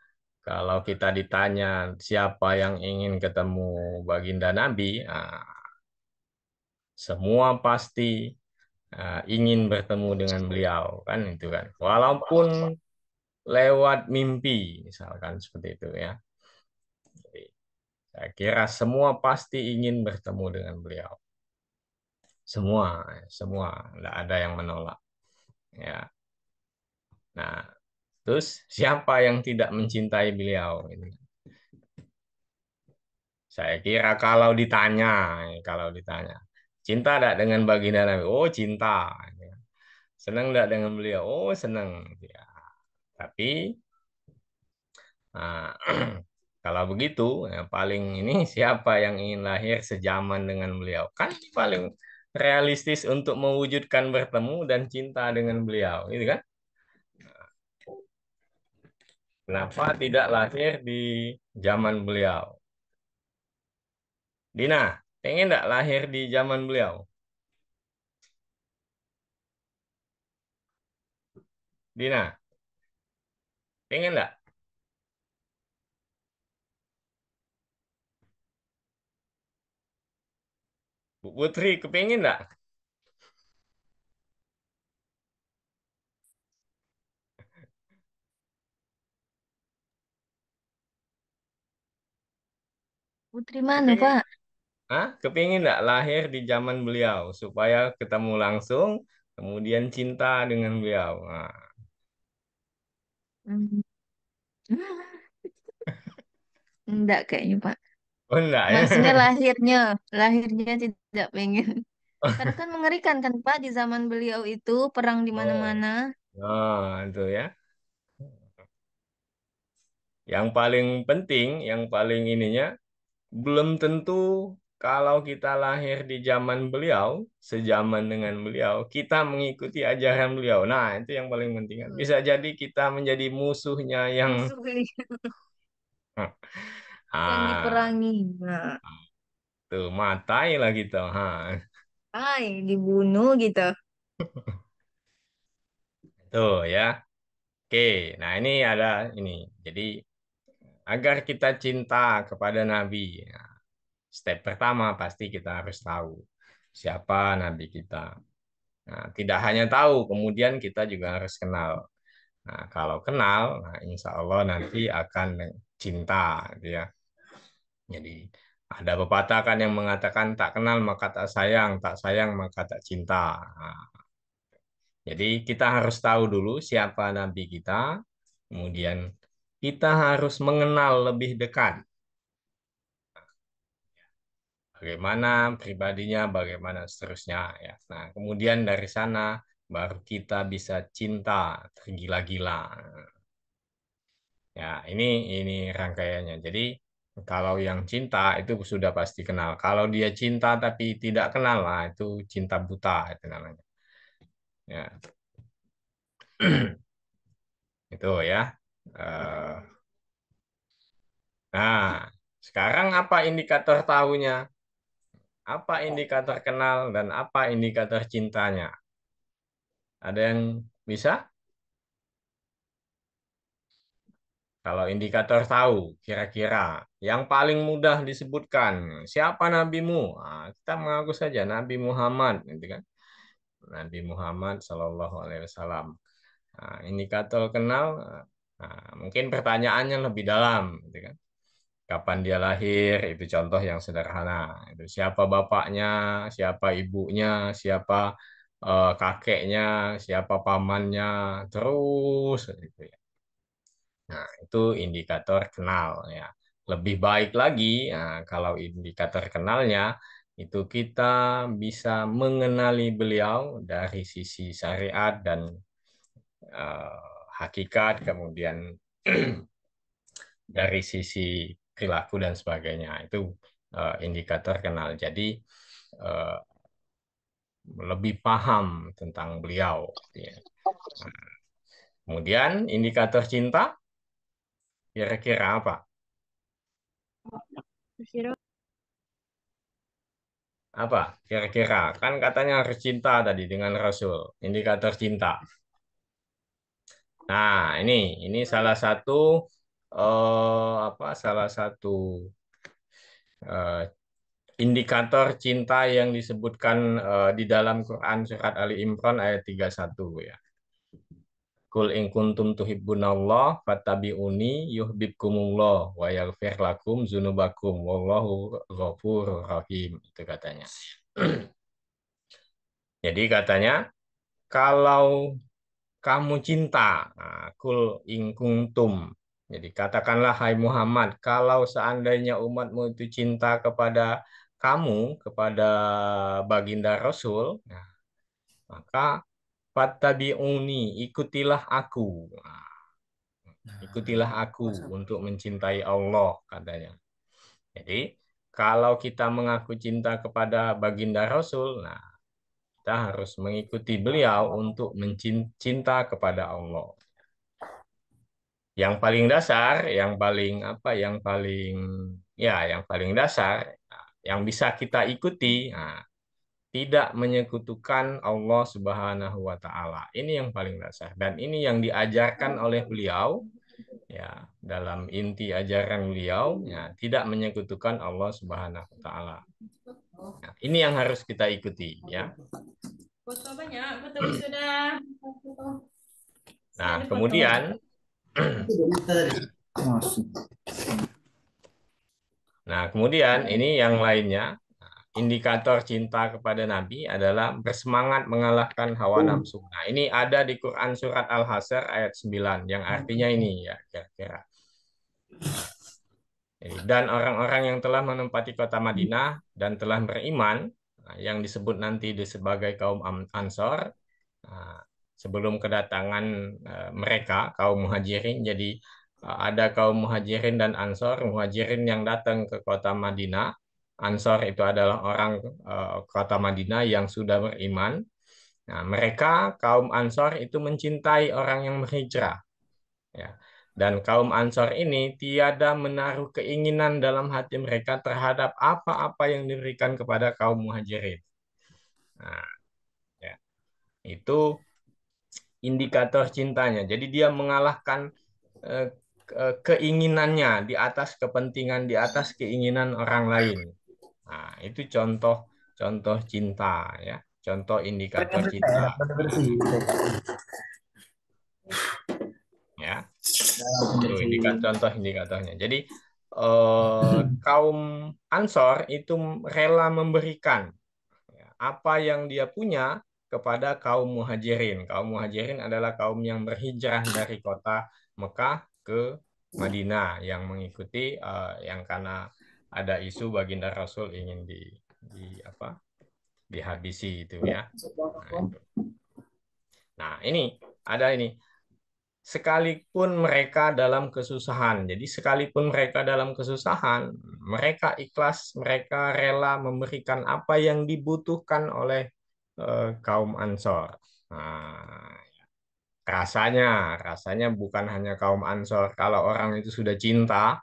kalau kita ditanya siapa yang ingin ketemu baginda Nabi, ah, semua pasti ah, ingin bertemu dengan beliau kan itu kan. Walaupun lewat mimpi misalkan seperti itu ya. saya kira semua pasti ingin bertemu dengan beliau. Semua, semua, tidak ada yang menolak. Ya. Nah, Terus siapa yang tidak mencintai beliau? Gitu. Saya kira kalau ditanya, kalau ditanya, cinta tidak dengan baginda Nabi? Oh cinta. Gitu. Senang tidak dengan beliau? Oh senang. Gitu ya. Tapi nah, kalau begitu, ya paling ini siapa yang ingin lahir sejaman dengan beliau? Kan paling realistis untuk mewujudkan bertemu dan cinta dengan beliau, gitu kan? Kenapa tidak lahir di zaman beliau? Dina, pengen tidak lahir di zaman beliau?
Dina, pengen tidak? Bu Putri, kepengen tidak? Putri mana, Kepingin, Pak?
ah, kepingin nggak lahir di zaman beliau supaya ketemu langsung, kemudian cinta dengan beliau. Nah.
Hmm. Enggak kayaknya, Pak. Oh, enggak ya? Maksudnya lahirnya,
lahirnya tidak pengen. Oh. Karena kan mengerikan kan Pak di zaman beliau itu perang di Oh, mana-mana.
nah, itu ya. Yang paling penting, yang paling ininya, belum tentu kalau kita lahir di zaman beliau, sejaman dengan beliau, kita mengikuti ajaran beliau. Nah, itu yang paling penting. Hmm. Bisa jadi kita menjadi musuhnya yang Musuh iya. ah. yang
diperangi. Nah.
Tuh, matai lah kita. Ha.
Ay, dibunuh gitu.
Tuh ya. Oke, nah ini ada ini. Jadi agar kita cinta kepada Nabi. Ya. step pertama pasti kita harus tahu siapa Nabi kita. Nah, tidak hanya tahu, kemudian kita juga harus kenal. Nah, kalau kenal, nah insya Allah nanti akan cinta, gitu ya. Jadi ada pepatah kan yang mengatakan tak kenal maka tak sayang, tak sayang maka tak cinta. Nah, jadi kita harus tahu dulu siapa Nabi kita, kemudian kita harus mengenal lebih dekat. Bagaimana pribadinya, bagaimana seterusnya. Ya. Nah, kemudian dari sana baru kita bisa cinta tergila-gila. Ya, ini ini rangkaiannya. Jadi kalau yang cinta itu sudah pasti kenal. Kalau dia cinta tapi tidak kenal, lah itu cinta buta itu namanya. Ya. itu ya. Eh, nah, sekarang apa indikator tahunya? Apa indikator kenal dan apa indikator cintanya? Ada yang bisa? Kalau indikator tahu, kira-kira yang paling mudah disebutkan siapa nabimu? Nah, kita mengaku saja Nabi Muhammad, gitu kan? Nabi Muhammad Shallallahu Alaihi Wasallam. Nah, indikator kenal Nah, mungkin pertanyaannya lebih dalam, gitu kan? Kapan dia lahir? Itu contoh yang sederhana. Itu siapa bapaknya, siapa ibunya, siapa uh, kakeknya, siapa pamannya, terus gitu ya. Nah, itu indikator kenal ya. Lebih baik lagi nah, kalau indikator kenalnya itu kita bisa mengenali beliau dari sisi syariat dan uh, hakikat, kemudian dari sisi perilaku dan sebagainya. Itu uh, indikator kenal. Jadi uh, lebih paham tentang beliau. Ya. kemudian indikator cinta kira-kira apa? Apa kira-kira? Kan katanya harus cinta tadi dengan Rasul. Indikator cinta. Nah, ini ini salah satu uh, apa salah satu uh, indikator cinta yang disebutkan uh, di dalam Quran surat Ali Imran ayat 31 ya. Kul in kuntum tuhibbunallah fattabi'uni yuhibbukumullah wa yaghfir lakum dzunubakum wallahu ghafurur rahim itu katanya. Jadi katanya kalau kamu cinta. aku ah, ingkung tum. Jadi katakanlah hai Muhammad, kalau seandainya umatmu itu cinta kepada kamu, kepada baginda Rasul, nah, maka fattabi'uni, ikutilah aku. Ah, nah, ikutilah aku untuk mencintai Allah katanya. Jadi kalau kita mengaku cinta kepada baginda Rasul, nah kita harus mengikuti beliau untuk mencinta kepada Allah. Yang paling dasar, yang paling apa, yang paling ya, yang paling dasar yang bisa kita ikuti, nah, tidak menyekutukan Allah Subhanahu wa taala. Ini yang paling dasar dan ini yang diajarkan oleh beliau ya dalam inti ajaran beliau ya tidak menyekutukan Allah Subhanahu wa taala. Nah, ini yang harus kita ikuti ya.
Foto banyak, foto sudah. Nah, kemudian
Nah, kemudian ini yang lainnya. Indikator cinta kepada Nabi adalah bersemangat mengalahkan hawa nafsu. Nah, ini ada di Quran surat Al-Hasr ayat 9 yang artinya ini ya kira-kira. Eh, dan orang-orang yang telah menempati kota Madinah dan telah beriman, nah, yang disebut nanti sebagai kaum Ansor, nah, sebelum kedatangan eh, mereka, kaum muhajirin, jadi eh, ada kaum muhajirin dan ansor. Muhajirin yang datang ke kota Madinah, ansor itu adalah orang kota Madinah yang sudah beriman. Nah, mereka kaum ansor itu mencintai orang yang berhijrah. Ya. Dan kaum Ansor ini tiada menaruh keinginan dalam hati mereka terhadap apa-apa yang diberikan kepada kaum Muhajirin. Nah, ya. Itu indikator cintanya. Jadi dia mengalahkan eh, keinginannya di atas kepentingan, di atas keinginan orang lain. Nah, itu contoh contoh cinta ya. Contoh indikator cinta. Ya Oh, ini gitu. kan contoh indikatornya. Jadi eh, kaum Ansor itu rela memberikan ya, apa yang dia punya kepada kaum muhajirin. Kaum muhajirin adalah kaum yang berhijrah dari kota Mekah ke Madinah yang mengikuti eh, yang karena ada isu baginda Rasul ingin di, di apa dihabisi gitu ya. Nah, itu ya. nah ini ada ini sekalipun mereka dalam kesusahan. Jadi sekalipun mereka dalam kesusahan, mereka ikhlas, mereka rela memberikan apa yang dibutuhkan oleh eh, kaum Ansor. Nah, rasanya, rasanya bukan hanya kaum Ansor. Kalau orang itu sudah cinta,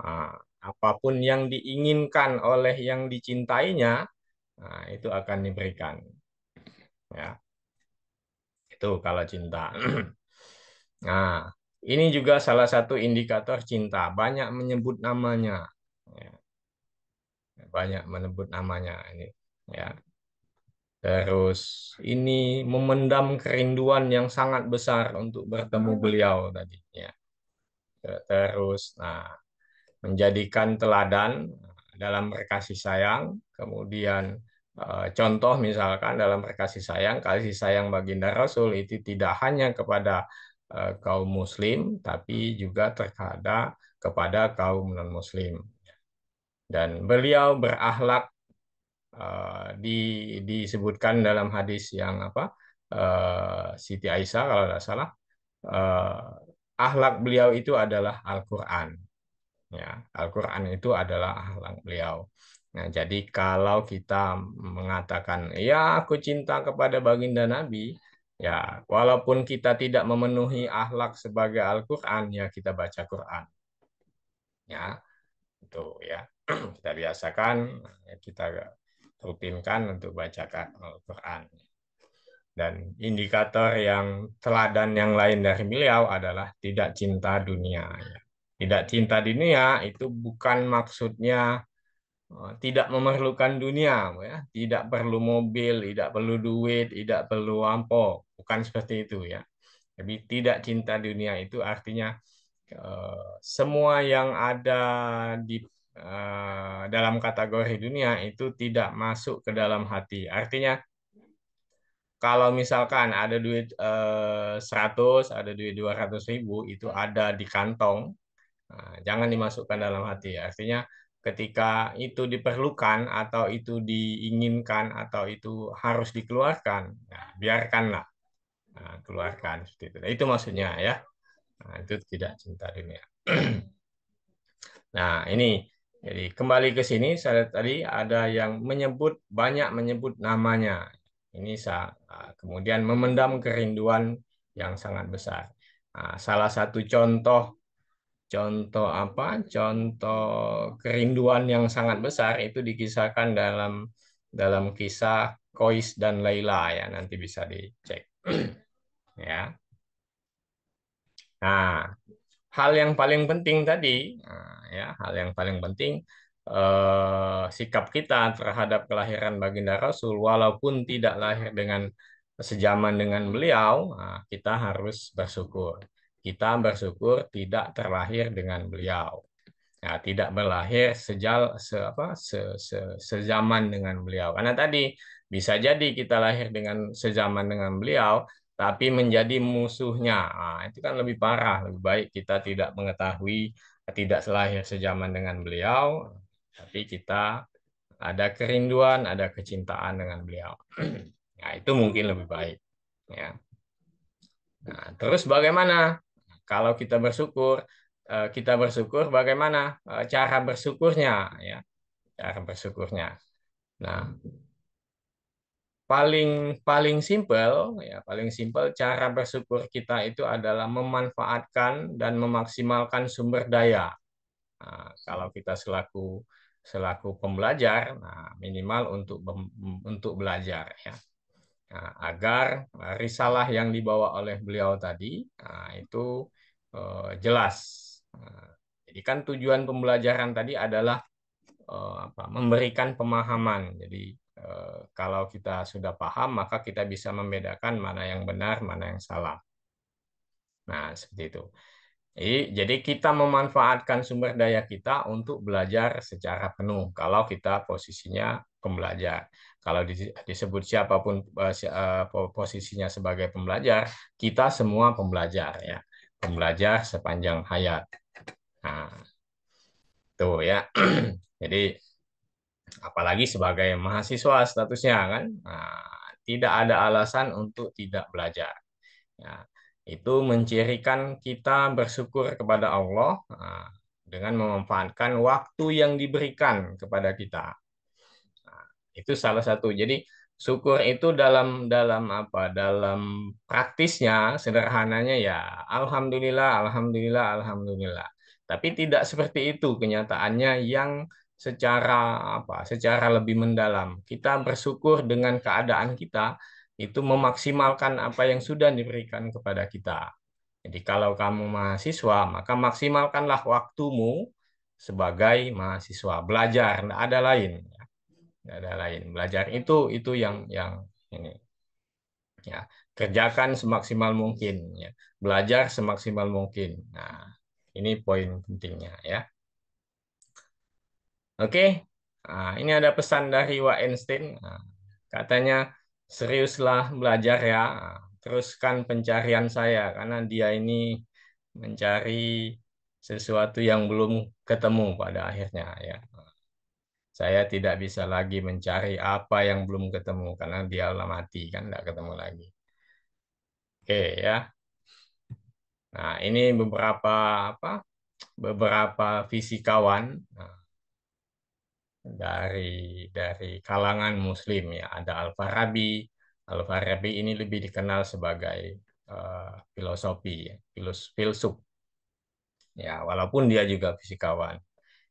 ah, apapun yang diinginkan oleh yang dicintainya, nah, itu akan diberikan. Ya, itu kalau cinta. Nah, ini juga salah satu indikator cinta, banyak menyebut namanya. Ya. Banyak menyebut namanya ini, ya. Terus ini memendam kerinduan yang sangat besar untuk bertemu hmm. beliau tadinya. Terus nah menjadikan teladan dalam berkasih sayang, kemudian eh, contoh misalkan dalam berkasih sayang, kasih sayang baginda Rasul itu tidak hanya kepada Eh, kaum muslim tapi juga terkadang kepada kaum non muslim dan beliau berakhlak eh, di, disebutkan dalam hadis yang apa eh, Siti Aisyah kalau tidak salah akhlak ahlak beliau itu adalah Al-Qur'an ya Al-Qur'an itu adalah ahlak beliau Nah, jadi kalau kita mengatakan, ya aku cinta kepada baginda Nabi, Ya, walaupun kita tidak memenuhi akhlak sebagai Al-Qur'an, ya kita baca Qur'an. Ya. Itu ya. kita biasakan, ya kita rutinkan untuk baca Al-Qur'an. Dan indikator yang teladan yang lain dari beliau adalah tidak cinta dunia. Ya. Tidak cinta dunia itu bukan maksudnya Oh, tidak memerlukan dunia, ya. tidak perlu mobil, tidak perlu duit, tidak perlu ampo, bukan seperti itu ya. Jadi tidak cinta dunia itu artinya eh, semua yang ada di eh, dalam kategori dunia itu tidak masuk ke dalam hati. Artinya kalau misalkan ada duit eh, seratus, 100, ada duit 200 ribu, itu ada di kantong, nah, jangan dimasukkan dalam hati. Artinya ketika itu diperlukan atau itu diinginkan atau itu harus dikeluarkan nah, biarkanlah nah, keluarkan seperti itu nah, itu maksudnya ya nah, itu tidak cinta dunia nah ini jadi kembali ke sini saya tadi ada yang menyebut banyak menyebut namanya ini saya kemudian memendam kerinduan yang sangat besar nah, salah satu contoh Contoh apa? Contoh kerinduan yang sangat besar itu dikisahkan dalam dalam kisah Kois dan Laila ya nanti bisa dicek ya. Nah, hal yang paling penting tadi nah, ya hal yang paling penting eh, sikap kita terhadap kelahiran baginda Rasul walaupun tidak lahir dengan sejaman dengan beliau nah, kita harus bersyukur kita bersyukur tidak terlahir dengan beliau. Nah, tidak berlahir sejal se, apa, se, se, sejaman dengan beliau. Karena tadi bisa jadi kita lahir dengan sejaman dengan beliau, tapi menjadi musuhnya. Nah, itu kan lebih parah. Lebih baik kita tidak mengetahui, tidak selahir sejaman dengan beliau, tapi kita ada kerinduan, ada kecintaan dengan beliau. Nah, itu mungkin lebih baik. Ya. Nah, terus bagaimana kalau kita bersyukur, eh, kita bersyukur bagaimana eh, cara bersyukurnya ya. Cara bersyukurnya. Nah, paling paling simpel ya, paling simpel cara bersyukur kita itu adalah memanfaatkan dan memaksimalkan sumber daya. Nah, kalau kita selaku selaku pembelajar, nah minimal untuk untuk belajar ya Nah, agar eh, risalah yang dibawa oleh beliau tadi nah, itu eh, jelas. Nah, jadi kan tujuan pembelajaran tadi adalah eh, memberikan pemahaman. Jadi kalau kita sudah paham maka kita bisa membedakan mana yang benar, mana yang salah. Nah, seperti itu. Jadi kita memanfaatkan sumber daya kita untuk belajar secara penuh kalau kita posisinya pembelajar kalau disebut siapapun eh, eh, posisinya sebagai pembelajar, kita semua pembelajar ya, pembelajar sepanjang hayat. Nah, tuh ya. Jadi apalagi sebagai mahasiswa statusnya kan, nah, tidak ada alasan untuk tidak belajar. Ya, itu mencirikan kita bersyukur kepada Allah nah, dengan memanfaatkan waktu yang diberikan kepada kita itu salah satu. Jadi syukur itu dalam dalam apa? Dalam praktisnya sederhananya ya alhamdulillah, alhamdulillah, alhamdulillah. Tapi tidak seperti itu kenyataannya yang secara apa? Secara lebih mendalam. Kita bersyukur dengan keadaan kita itu memaksimalkan apa yang sudah diberikan kepada kita. Jadi kalau kamu mahasiswa, maka maksimalkanlah waktumu sebagai mahasiswa belajar, tidak ada lain nggak ada lain belajar itu itu yang yang ini ya kerjakan semaksimal mungkin ya belajar semaksimal mungkin nah ini poin pentingnya ya oke nah, ini ada pesan dari Wa Einstein ah, katanya seriuslah belajar ya ah, teruskan pencarian saya karena dia ini mencari sesuatu yang belum ketemu pada akhirnya ya saya tidak bisa lagi mencari apa yang belum ketemu karena dia mati kan tidak ketemu lagi. Oke ya. Nah, ini beberapa apa? beberapa fisikawan nah, dari dari kalangan muslim ya. Ada Al-Farabi. Al-Farabi ini lebih dikenal sebagai uh, filosofi, ya, filsuf. Ya, walaupun dia juga fisikawan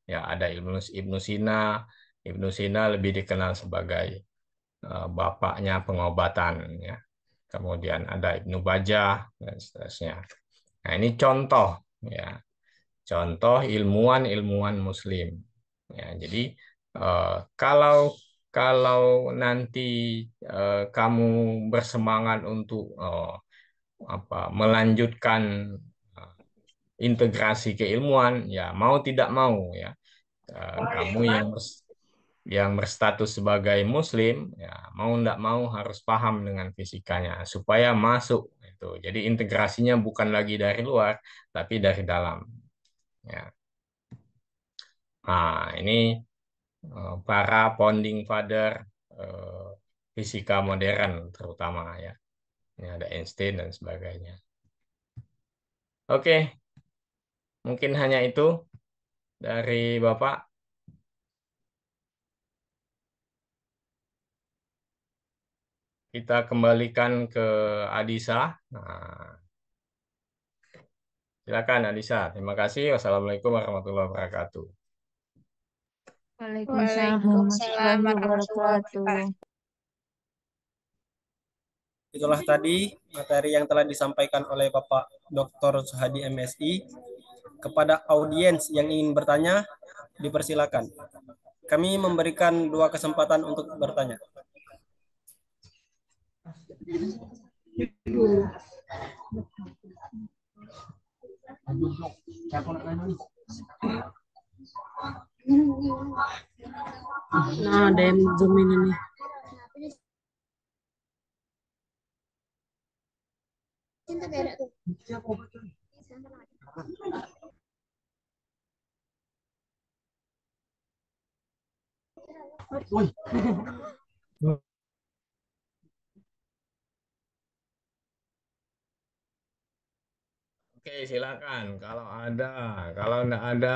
ya ada Ibnu, Ibnu Sina Ibnu Sina lebih dikenal sebagai eh, bapaknya pengobatan ya kemudian ada Ibnu Bajah dan seterusnya nah ini contoh ya contoh ilmuwan-ilmuwan Muslim ya jadi eh, kalau kalau nanti eh, kamu bersemangat untuk apa melanjutkan integrasi keilmuan ya mau tidak mau ya eh, kamu yang yang berstatus sebagai muslim ya mau tidak mau harus paham dengan fisikanya supaya masuk itu jadi integrasinya bukan lagi dari luar tapi dari dalam ya nah ini eh, para founding father eh, fisika modern terutama ya ini ada Einstein dan sebagainya oke okay. Mungkin hanya itu dari Bapak. Kita kembalikan ke Adisa. Nah. Silakan Adisa. Terima kasih. Wassalamualaikum warahmatullahi wabarakatuh.
Waalaikumsalam warahmatullahi wabarakatuh.
Itulah tadi materi yang telah disampaikan oleh Bapak Dr. Suhadi MSI kepada audiens yang ingin bertanya, dipersilakan. Kami memberikan dua kesempatan untuk bertanya.
Nah, ada yang zoom ini nih. Woi.
Oke, silakan. Kalau ada, kalau enggak ada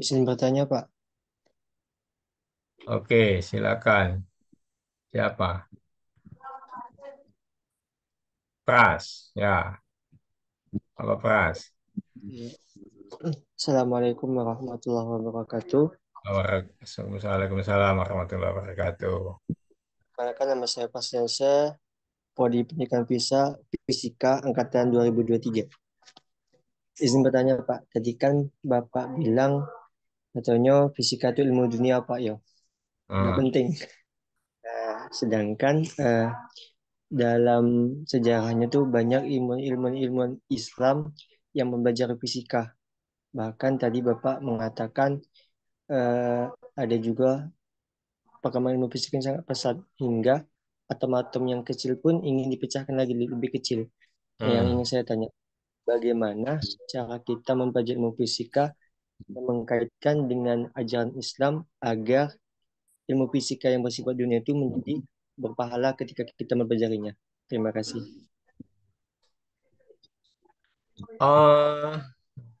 Izin bertanya, Pak.
Oke, silakan. Siapa? Pras, ya. Halo Pras.
Assalamualaikum warahmatullahi wabarakatuh.
Waalaikumsalam warahmatullahi wabarakatuh.
Perkenalkan nama saya Pras Yansa, Prodi Pendidikan Visa, Fisika, Angkatan 2023. Izin bertanya Pak, tadi kan Bapak bilang katanya fisika itu ilmu dunia Pak ya. Hmm. penting. Nah, sedangkan uh, dalam sejarahnya tuh banyak ilmu-ilmu-ilmu Islam yang membajak fisika. Bahkan tadi Bapak mengatakan uh, ada juga perkembangan ilmu fisika yang sangat pesat hingga atom-atom yang kecil pun ingin dipecahkan lagi lebih kecil. Nah, hmm. Yang ingin saya tanya, bagaimana cara kita mempelajari ilmu fisika dan mengkaitkan dengan ajaran Islam agar ilmu fisika yang bersifat dunia itu menjadi berpahala ketika kita mempelajarinya. Terima
kasih. Uh,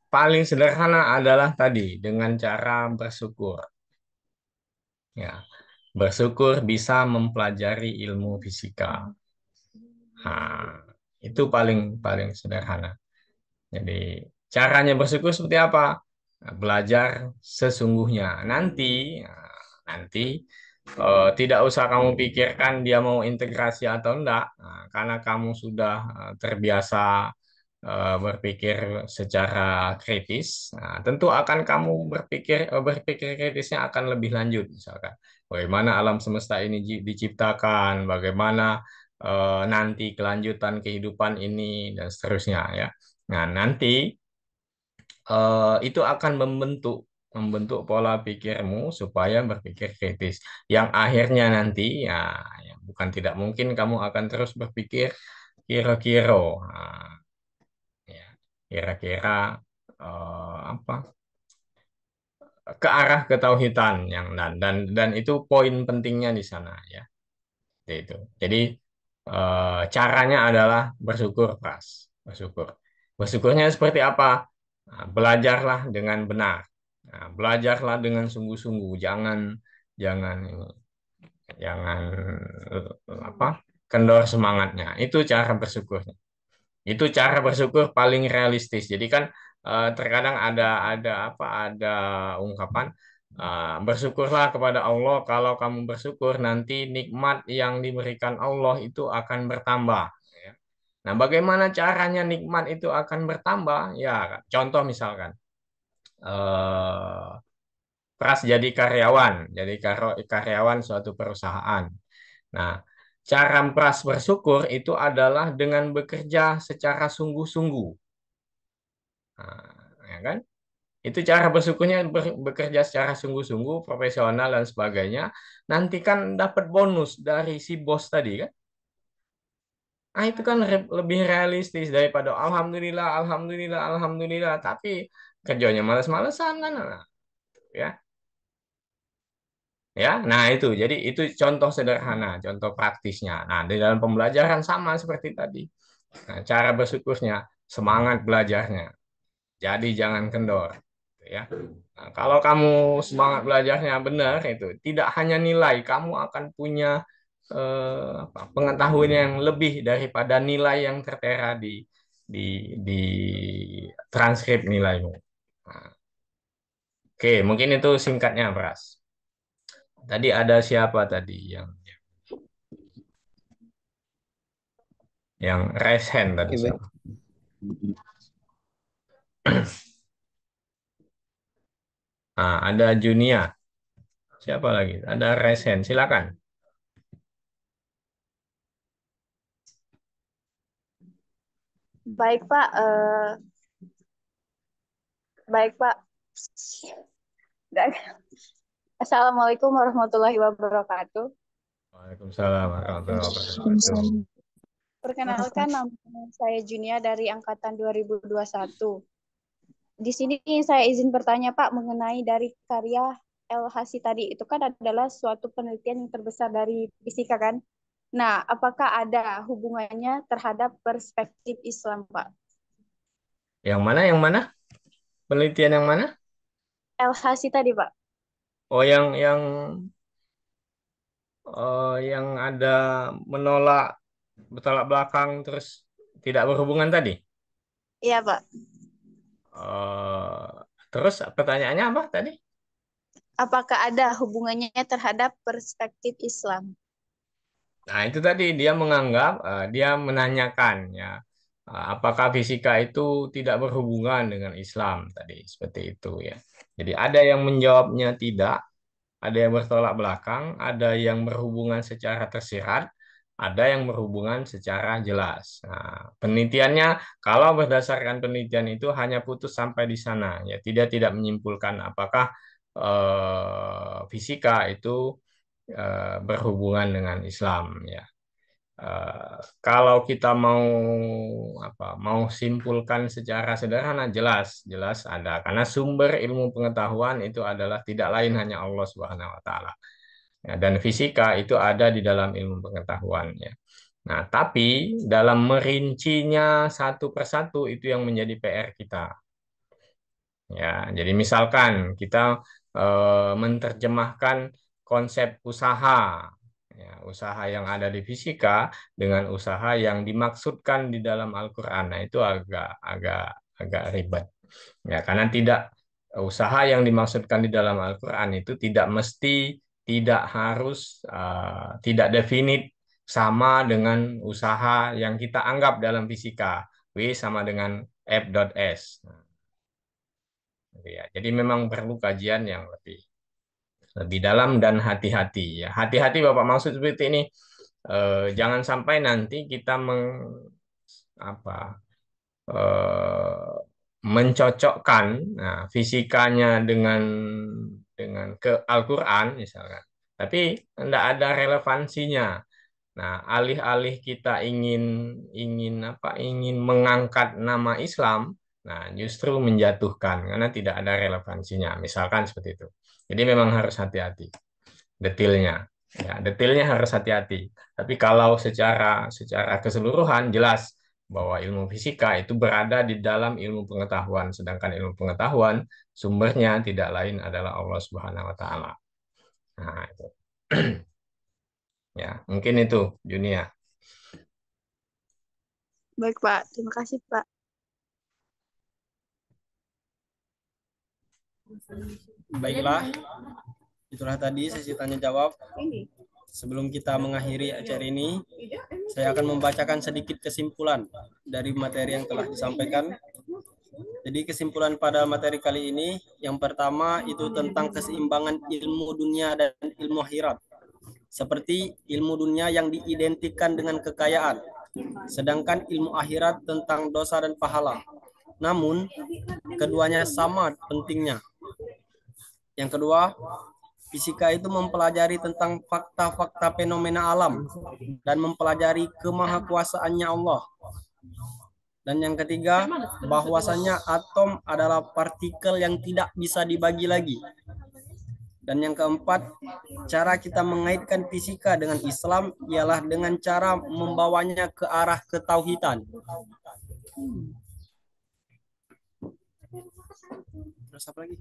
paling sederhana adalah tadi dengan cara bersyukur. Ya, bersyukur bisa mempelajari ilmu fisika. Nah, itu paling paling sederhana. Jadi caranya bersyukur seperti apa? Belajar sesungguhnya. Nanti ya, nanti Eh, tidak usah kamu pikirkan dia mau integrasi atau enggak, nah, karena kamu sudah eh, terbiasa eh, berpikir secara kritis, nah, tentu akan kamu berpikir berpikir kritisnya akan lebih lanjut, misalkan bagaimana alam semesta ini diciptakan, bagaimana uh, nanti kelanjutan kehidupan ini dan seterusnya ya. Nah nanti uh, itu akan membentuk membentuk pola pikirmu supaya berpikir kritis. Yang akhirnya nanti ya, ya bukan tidak mungkin kamu akan terus berpikir kira-kira ah, ya kira-kira uh, apa ke arah ketauhitan yang dan dan dan itu poin pentingnya di sana ya. Itu. Jadi eh, caranya adalah bersyukur pas, bersyukur. Bersyukurnya seperti apa? Nah, belajarlah dengan benar Nah, belajarlah dengan sungguh-sungguh, jangan jangan jangan eh, apa kendor semangatnya. Itu cara bersyukurnya. Itu cara bersyukur paling realistis. Jadi kan eh, terkadang ada ada apa ada ungkapan Uh, bersyukurlah kepada Allah kalau kamu bersyukur nanti nikmat yang diberikan Allah itu akan bertambah. Ya. Nah, bagaimana caranya nikmat itu akan bertambah? Ya, contoh misalkan Eh, Pras jadi karyawan, jadi karyawan suatu perusahaan. Nah, cara Pras bersyukur itu adalah dengan bekerja secara sungguh-sungguh. Nah, ya kan? Itu cara bersyukurnya bekerja secara sungguh-sungguh, profesional dan sebagainya. Nanti kan dapat bonus dari si bos tadi kan? Nah, itu kan lebih realistis daripada alhamdulillah, alhamdulillah, alhamdulillah. Tapi kerjanya males-malesan kan nah, ya ya nah itu jadi itu contoh sederhana contoh praktisnya nah di dalam pembelajaran sama seperti tadi nah, cara bersyukurnya semangat belajarnya jadi jangan kendor gitu ya nah, kalau kamu semangat belajarnya benar itu tidak hanya nilai kamu akan punya eh, apa, pengetahuan yang lebih daripada nilai yang tertera di di di transkrip nilaimu Nah. oke, mungkin itu singkatnya, Pras. Tadi ada siapa tadi yang yang raise hand tadi? Nah, ada Junia. Siapa lagi? Ada raise hand. Silakan.
Baik Pak, uh,
Baik, Pak. Assalamualaikum warahmatullahi wabarakatuh.
Waalaikumsalam warahmatullahi wabarakatuh.
Perkenalkan nama saya Junia dari angkatan 2021. Di sini saya izin bertanya Pak mengenai dari karya LHC tadi itu kan adalah suatu penelitian yang terbesar dari fisika kan? Nah, apakah ada hubungannya terhadap perspektif Islam, Pak?
Yang mana? Yang mana? Penelitian yang mana?
LHC tadi, Pak.
Oh, yang yang uh, yang ada menolak bertolak belakang terus tidak berhubungan tadi. Iya, Pak. Uh, terus pertanyaannya apa tadi?
Apakah ada hubungannya terhadap perspektif Islam?
Nah, itu tadi dia menganggap uh, dia menanyakan ya. Nah, apakah fisika itu tidak berhubungan dengan Islam tadi seperti itu ya. Jadi ada yang menjawabnya tidak, ada yang bertolak belakang, ada yang berhubungan secara tersirat, ada yang berhubungan secara jelas. Nah, penelitiannya kalau berdasarkan penelitian itu hanya putus sampai di sana ya, tidak tidak menyimpulkan apakah eh, fisika itu eh, berhubungan dengan Islam ya. Eh, kalau kita mau apa mau simpulkan secara sederhana jelas jelas ada karena sumber ilmu pengetahuan itu adalah tidak lain hanya Allah Subhanahu wa taala. Ya, dan fisika itu ada di dalam ilmu pengetahuan ya. Nah, tapi dalam merincinya satu persatu itu yang menjadi PR kita. Ya, jadi misalkan kita eh, menerjemahkan konsep usaha Ya, usaha yang ada di fisika dengan usaha yang dimaksudkan di dalam Al-Quran. Nah, itu agak agak agak ribet. Ya, karena tidak usaha yang dimaksudkan di dalam Al-Quran itu tidak mesti, tidak harus, uh, tidak definit sama dengan usaha yang kita anggap dalam fisika. W sama dengan F.S. Nah, gitu ya. Jadi memang perlu kajian yang lebih lebih dalam dan hati-hati ya hati-hati bapak maksud seperti ini e, jangan sampai nanti kita meng apa e, mencocokkan nah, fisikanya dengan dengan ke Al-Qur'an misalkan tapi tidak ada relevansinya Nah, alih-alih kita ingin ingin apa ingin mengangkat nama Islam, nah justru menjatuhkan karena tidak ada relevansinya. Misalkan seperti itu. Jadi memang harus hati-hati detailnya. Ya, detailnya harus hati-hati. Tapi kalau secara secara keseluruhan jelas bahwa ilmu fisika itu berada di dalam ilmu pengetahuan, sedangkan ilmu pengetahuan sumbernya tidak lain adalah Allah Subhanahu wa taala. Nah, itu. ya, mungkin itu Junia.
Baik, Pak. Terima kasih, Pak.
Baiklah, itulah tadi sesi tanya jawab. Sebelum kita mengakhiri acara ini, iya, saya akan membacakan sedikit kesimpulan dari materi yang telah disampaikan. Jadi kesimpulan pada materi kali ini, yang pertama itu tentang keseimbangan ilmu dunia dan ilmu akhirat. Seperti ilmu dunia yang diidentikan dengan kekayaan, sedangkan ilmu akhirat tentang dosa dan pahala. Namun, keduanya sama pentingnya, yang kedua, fisika itu mempelajari tentang fakta-fakta fenomena alam dan mempelajari kemahakuasaannya Allah. Dan yang ketiga, bahwasanya atom adalah partikel yang tidak bisa dibagi lagi. Dan yang keempat, cara kita mengaitkan fisika dengan Islam ialah dengan cara membawanya ke arah ketauhidan. Terus apa lagi?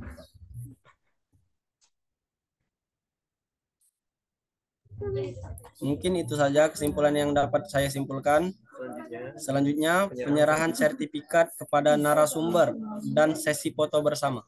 Mungkin itu saja kesimpulan yang dapat saya simpulkan. Selanjutnya, penyerahan sertifikat kepada narasumber dan sesi foto bersama.